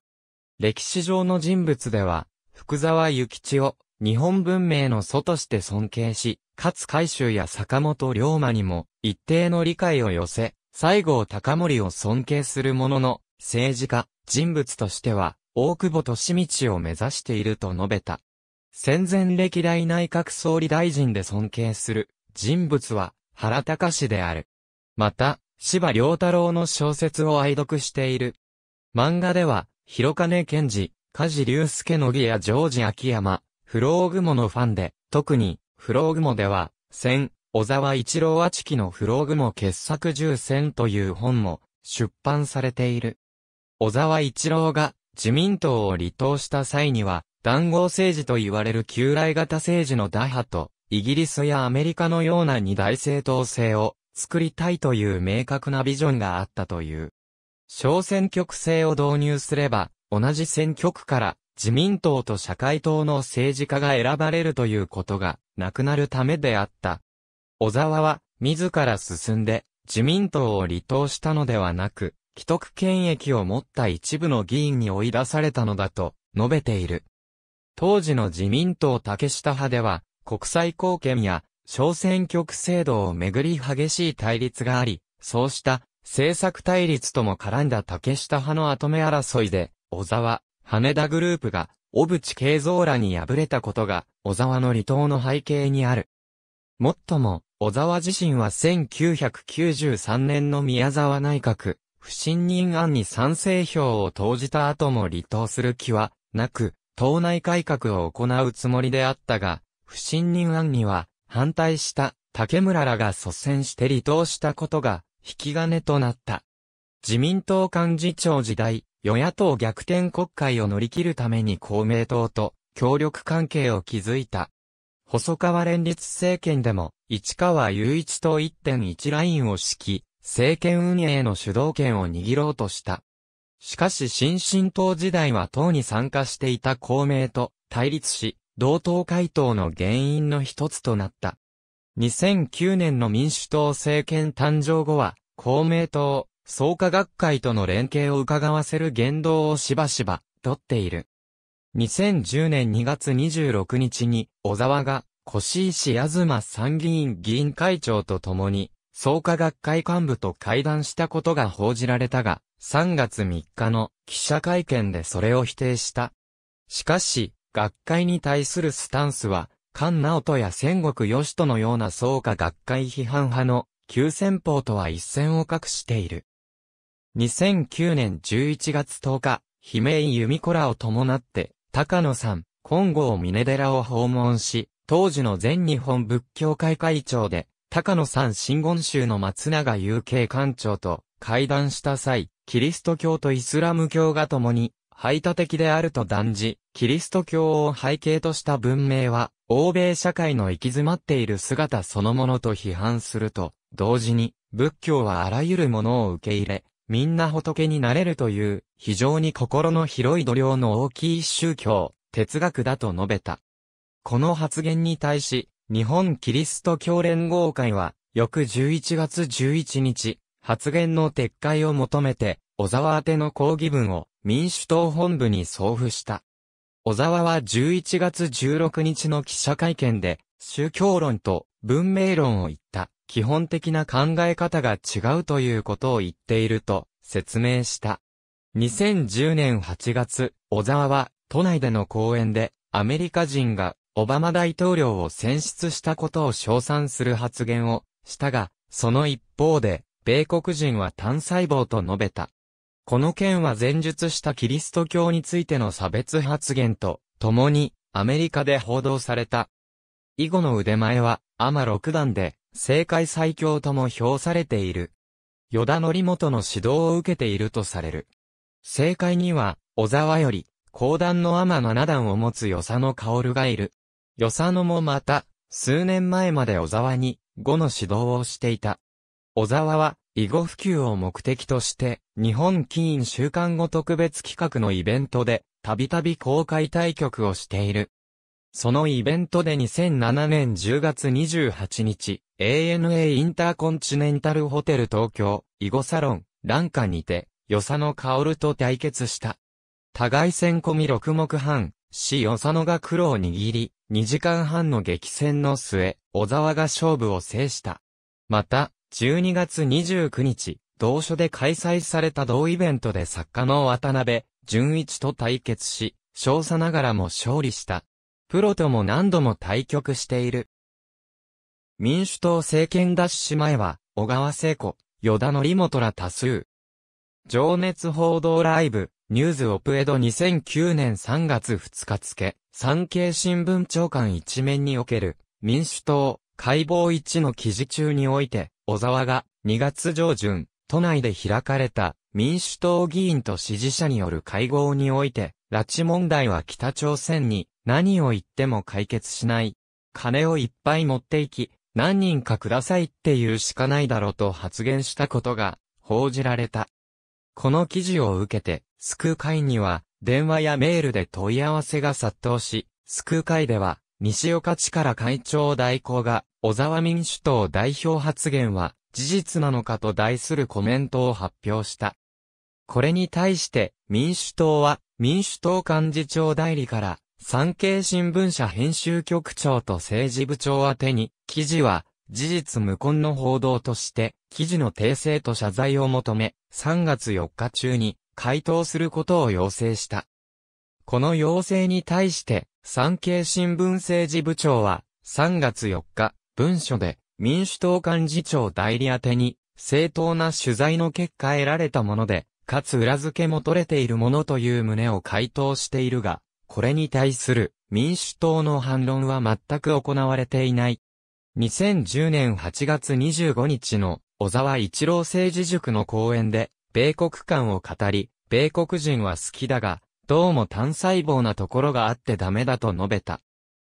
歴史上の人物では、福沢諭吉を、日本文明の祖として尊敬し、勝海舟や坂本龍馬にも、一定の理解を寄せ、西郷隆盛を尊敬する者の、政治家、人物としては、大久保利道を目指していると述べた。戦前歴代内閣総理大臣で尊敬する人物は原隆である。また、柴良太郎の小説を愛読している。漫画では、広金健治、梶隆介の木やジョージ秋山、フローグモのファンで、特に、フローグモでは、戦、小沢一郎あちきのフローグも傑作重選という本も出版されている。小沢一郎が自民党を離党した際には、談合政治と言われる旧来型政治の打破と、イギリスやアメリカのような二大政党制を作りたいという明確なビジョンがあったという。小選挙区制を導入すれば、同じ選挙区から自民党と社会党の政治家が選ばれるということがなくなるためであった。小沢は、自ら進んで、自民党を離党したのではなく、既得権益を持った一部の議員に追い出されたのだと述べている。当時の自民党竹下派では、国際貢献や小選挙区制度をめぐり激しい対立があり、そうした政策対立とも絡んだ竹下派の後目争いで、小沢、羽田グループが、小渕慶三らに敗れたことが、小沢の離党の背景にある。もっとも、小沢自身は1993年の宮沢内閣、不信任案に賛成票を投じた後も離党する気はなく、党内改革を行うつもりであったが、不信任案には反対した竹村らが率先して離党したことが引き金となった。自民党幹事長時代、与野党逆転国会を乗り切るために公明党と協力関係を築いた。細川連立政権でも、市川雄一と1.1ラインを敷き、政権運営の主導権を握ろうとした。しかし新進党時代は党に参加していた公明と対立し、同党回答の原因の一つとなった。2009年の民主党政権誕生後は、公明党、創価学会との連携を伺わせる言動をしばしば、取っている。2010年2月26日に、小沢が、越石市東参議院議員会長と共に、創価学会幹部と会談したことが報じられたが、3月3日の記者会見でそれを否定した。しかし、学会に対するスタンスは、菅直人や戦国義人のような創価学会批判派の急先鋒とは一線を画している。2009年11月10日、悲鳴由美子らを伴って、高野さん、金剛峰寺を訪問し、当時の全日本仏教会会長で、高野さん新言宗の松永有形館長と会談した際、キリスト教とイスラム教が共に、排他的であると断じ、キリスト教を背景とした文明は、欧米社会の行き詰まっている姿そのものと批判すると、同時に、仏教はあらゆるものを受け入れ、みんな仏になれるという、非常に心の広い度量の大きい宗教、哲学だと述べた。この発言に対し、日本キリスト教連合会は、翌11月11日、発言の撤回を求めて、小沢宛ての抗議文を民主党本部に送付した。小沢は11月16日の記者会見で、宗教論と文明論を言った。基本的な考え方が違うということを言っていると説明した。2010年8月、小沢は都内での講演でアメリカ人がオバマ大統領を選出したことを称賛する発言をしたが、その一方で、米国人は単細胞と述べた。この件は前述したキリスト教についての差別発言と、共に、アメリカで報道された。以後の腕前は、アマ6段で、政界最強とも評されている。与田則元の指導を受けているとされる。政界には、小沢より、高段の天七段を持つ与謝野薫がいる。与謝野もまた、数年前まで小沢に、語の指導をしていた。小沢は、囲碁普及を目的として、日本棋院週間後特別企画のイベントで、たびたび公開対局をしている。そのイベントで2007年10月28日、ANA インターコンチネンタルホテル東京、囲碁サロン、ランカにて、与佐野薫と対決した。互い戦込み6目半、し与佐野が黒を握り、2時間半の激戦の末、小沢が勝負を制した。また、12月29日、同書で開催された同イベントで作家の渡辺、淳一と対決し、少佐ながらも勝利した。プロとも何度も対局している。民主党政権奪取前は、小川聖子、与田則元ら多数。情熱報道ライブ、ニューズオプエド2009年3月2日付、産経新聞長官一面における、民主党、解剖一の記事中において、小沢が、2月上旬、都内で開かれた、民主党議員と支持者による会合において、拉致問題は北朝鮮に、何を言っても解決しない。金をいっぱい持っていき、何人かくださいっていうしかないだろうと発言したことが報じられた。この記事を受けて、救う会には電話やメールで問い合わせが殺到し、救う会では西岡力会長代行が小沢民主党代表発言は事実なのかと題するコメントを発表した。これに対して民主党は民主党幹事長代理から産経新聞社編集局長と政治部長宛てに、記事は、事実無根の報道として、記事の訂正と謝罪を求め、3月4日中に、回答することを要請した。この要請に対して、産経新聞政治部長は、3月4日、文書で、民主党幹事長代理宛てに、正当な取材の結果得られたもので、かつ裏付けも取れているものという旨を回答しているが、これに対する民主党の反論は全く行われていない。2010年8月25日の小沢一郎政治塾の講演で、米国間を語り、米国人は好きだが、どうも単細胞なところがあってダメだと述べた。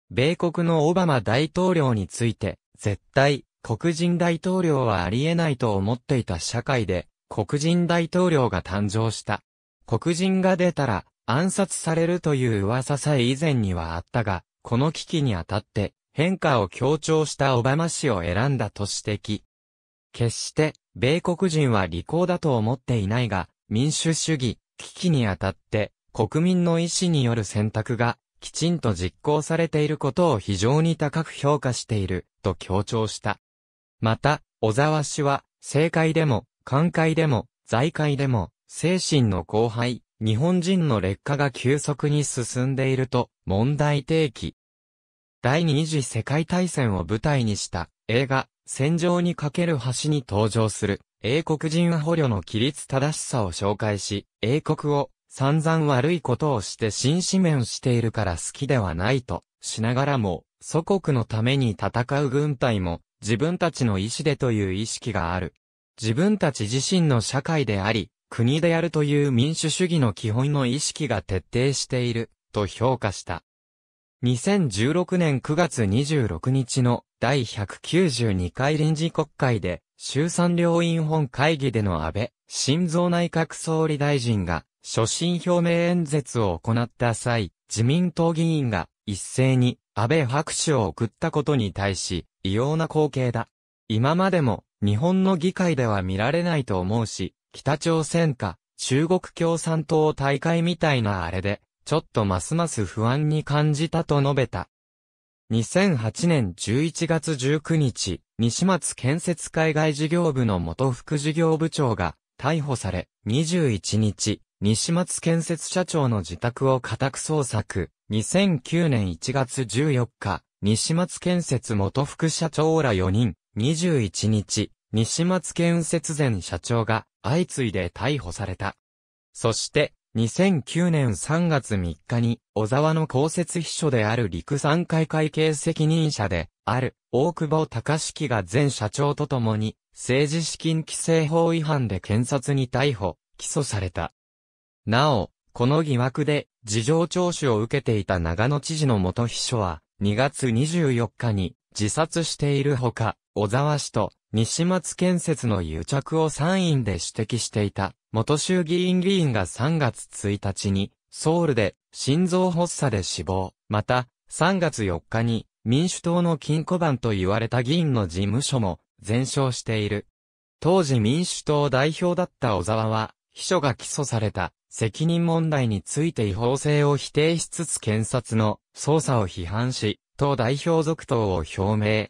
米国のオバマ大統領について、絶対、黒人大統領はありえないと思っていた社会で、黒人大統領が誕生した。黒人が出たら、暗殺されるという噂さえ以前にはあったが、この危機にあたって変化を強調したオバマ氏を選んだと指摘。決して米国人は利口だと思っていないが、民主主義、危機にあたって国民の意思による選択がきちんと実行されていることを非常に高く評価していると強調した。また、小沢氏は、政界でも、官界でも、財界でも、精神の後輩、日本人の劣化が急速に進んでいると問題提起。第二次世界大戦を舞台にした映画、戦場にかける橋に登場する英国人捕虜の規律正しさを紹介し、英国を散々悪いことをして新士面しているから好きではないとしながらも、祖国のために戦う軍隊も自分たちの意志でという意識がある。自分たち自身の社会であり、国でやるという民主主義の基本の意識が徹底している、と評価した。2016年9月26日の第192回臨時国会で、衆参両院本会議での安倍、晋三内閣総理大臣が、所信表明演説を行った際、自民党議員が一斉に安倍拍手を送ったことに対し、異様な光景だ。今までも日本の議会では見られないと思うし、北朝鮮か、中国共産党大会みたいなあれで、ちょっとますます不安に感じたと述べた。2008年11月19日、西松建設海外事業部の元副事業部長が逮捕され、21日、西松建設社長の自宅を家宅捜索、2009年1月14日、西松建設元副社長ら4人、21日、西松建設前社長が相次いで逮捕された。そして、2009年3月3日に、小沢の公設秘書である陸産会会計責任者で、ある、大久保隆樹が前社長と共に、政治資金規正法違反で検察に逮捕、起訴された。なお、この疑惑で、事情聴取を受けていた長野知事の元秘書は、2月24日に、自殺しているほか、小沢氏と西松建設の癒着を参院で指摘していた元衆議院議員が3月1日にソウルで心臓発作で死亡。また3月4日に民主党の金庫番と言われた議員の事務所も全焼している。当時民主党代表だった小沢は秘書が起訴された責任問題について違法性を否定しつつ検察の捜査を批判し、党代表続投を表明。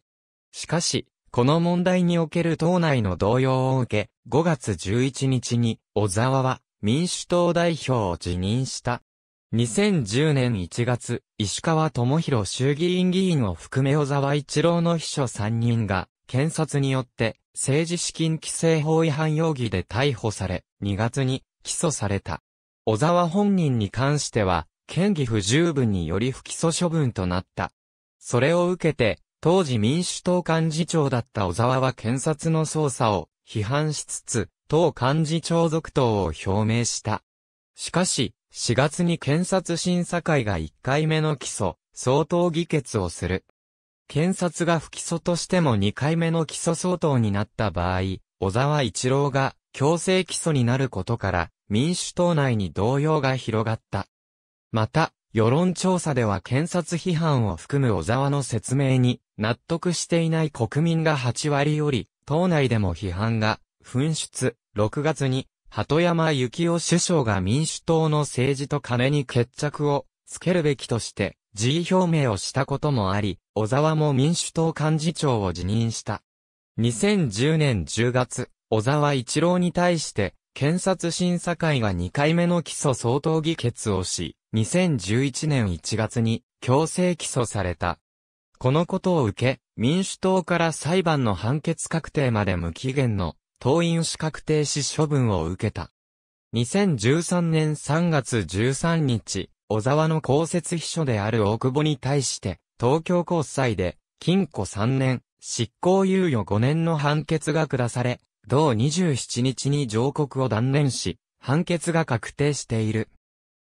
しかし、この問題における党内の動揺を受け、5月11日に小沢は民主党代表を辞任した。2010年1月、石川智博衆議院議員を含め小沢一郎の秘書3人が、検察によって政治資金規正法違反容疑で逮捕され、2月に起訴された。小沢本人に関しては、権疑不十分により不起訴処分となった。それを受けて、当時民主党幹事長だった小沢は検察の捜査を批判しつつ、党幹事長続投を表明した。しかし、4月に検察審査会が1回目の起訴、相当議決をする。検察が不起訴としても2回目の起訴相当になった場合、小沢一郎が強制起訴になることから民主党内に動揺が広がった。また、世論調査では検察批判を含む小沢の説明に納得していない国民が8割より、党内でも批判が紛失。6月に、鳩山幸夫首相が民主党の政治と金に決着をつけるべきとして、辞意表明をしたこともあり、小沢も民主党幹事長を辞任した。2010年10月、小沢一郎に対して、検察審査会が2回目の起訴相当議決をし、2011年1月に強制起訴された。このことを受け、民主党から裁判の判決確定まで無期限の党員資格停止処分を受けた。2013年3月13日、小沢の公設秘書である大久保に対して、東京高裁で、禁錮3年、執行猶予5年の判決が下され、同27日に上告を断念し、判決が確定している。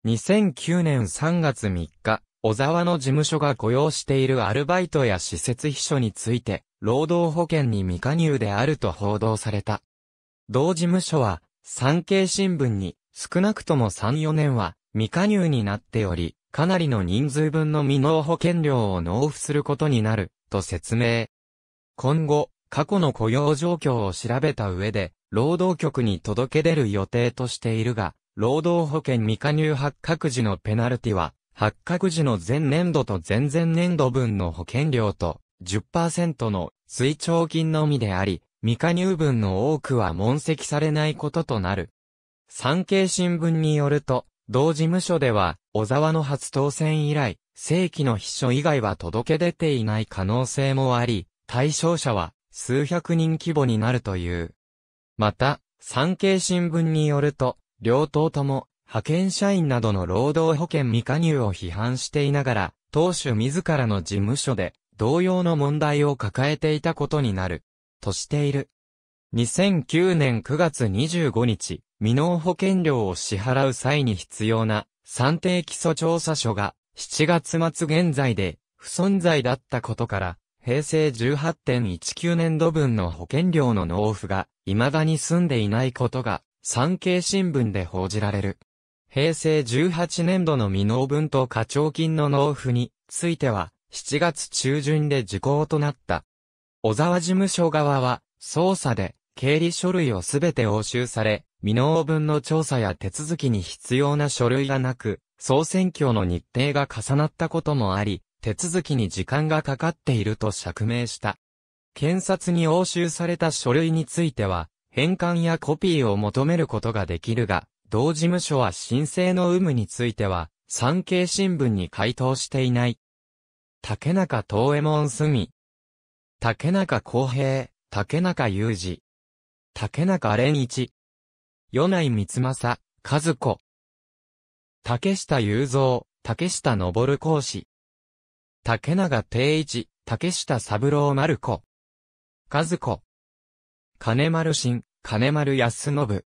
2009年3月3日、小沢の事務所が雇用しているアルバイトや施設秘書について、労働保険に未加入であると報道された。同事務所は、産経新聞に、少なくとも3、4年は、未加入になっており、かなりの人数分の未納保険料を納付することになる、と説明。今後、過去の雇用状況を調べた上で、労働局に届け出る予定としているが、労働保険未加入発覚時のペナルティは、発覚時の前年度と前々年度分の保険料と10%の追徴金のみであり、未加入分の多くは問責されないこととなる。産経新聞によると、同事務所では、小沢の初当選以来、正規の秘書以外は届け出ていない可能性もあり、対象者は数百人規模になるという。また、産経新聞によると、両党とも派遣社員などの労働保険未加入を批判していながら、当主自らの事務所で同様の問題を抱えていたことになる、としている。2009年9月25日、未納保険料を支払う際に必要な算定基礎調査書が7月末現在で不存在だったことから、平成18.19年度分の保険料の納付が未だに済んでいないことが産経新聞で報じられる。平成18年度の未納分と課徴金の納付については、7月中旬で時効となった。小沢事務所側は、捜査で、経理書類をすべて押収され、未納分の調査や手続きに必要な書類がなく、総選挙の日程が重なったこともあり、手続きに時間がかかっていると釈明した。検察に押収された書類については、返還やコピーを求めることができるが、同事務所は申請の有無については、産経新聞に回答していない。竹中東右衛門隅。竹中公平、竹中雄二。竹中蓮一。米内光政、和子。竹下雄三、竹下昇講師。竹永定一、竹下三郎丸子。和子。金丸新、金丸康信。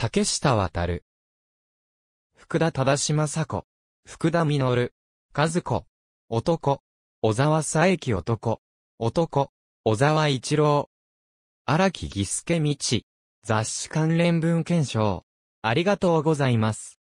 竹下渡る。福田忠島子。福田実。和子。男。小沢佐伯男。男。小沢一郎。荒木義助道。雑誌関連文献賞。ありがとうございます。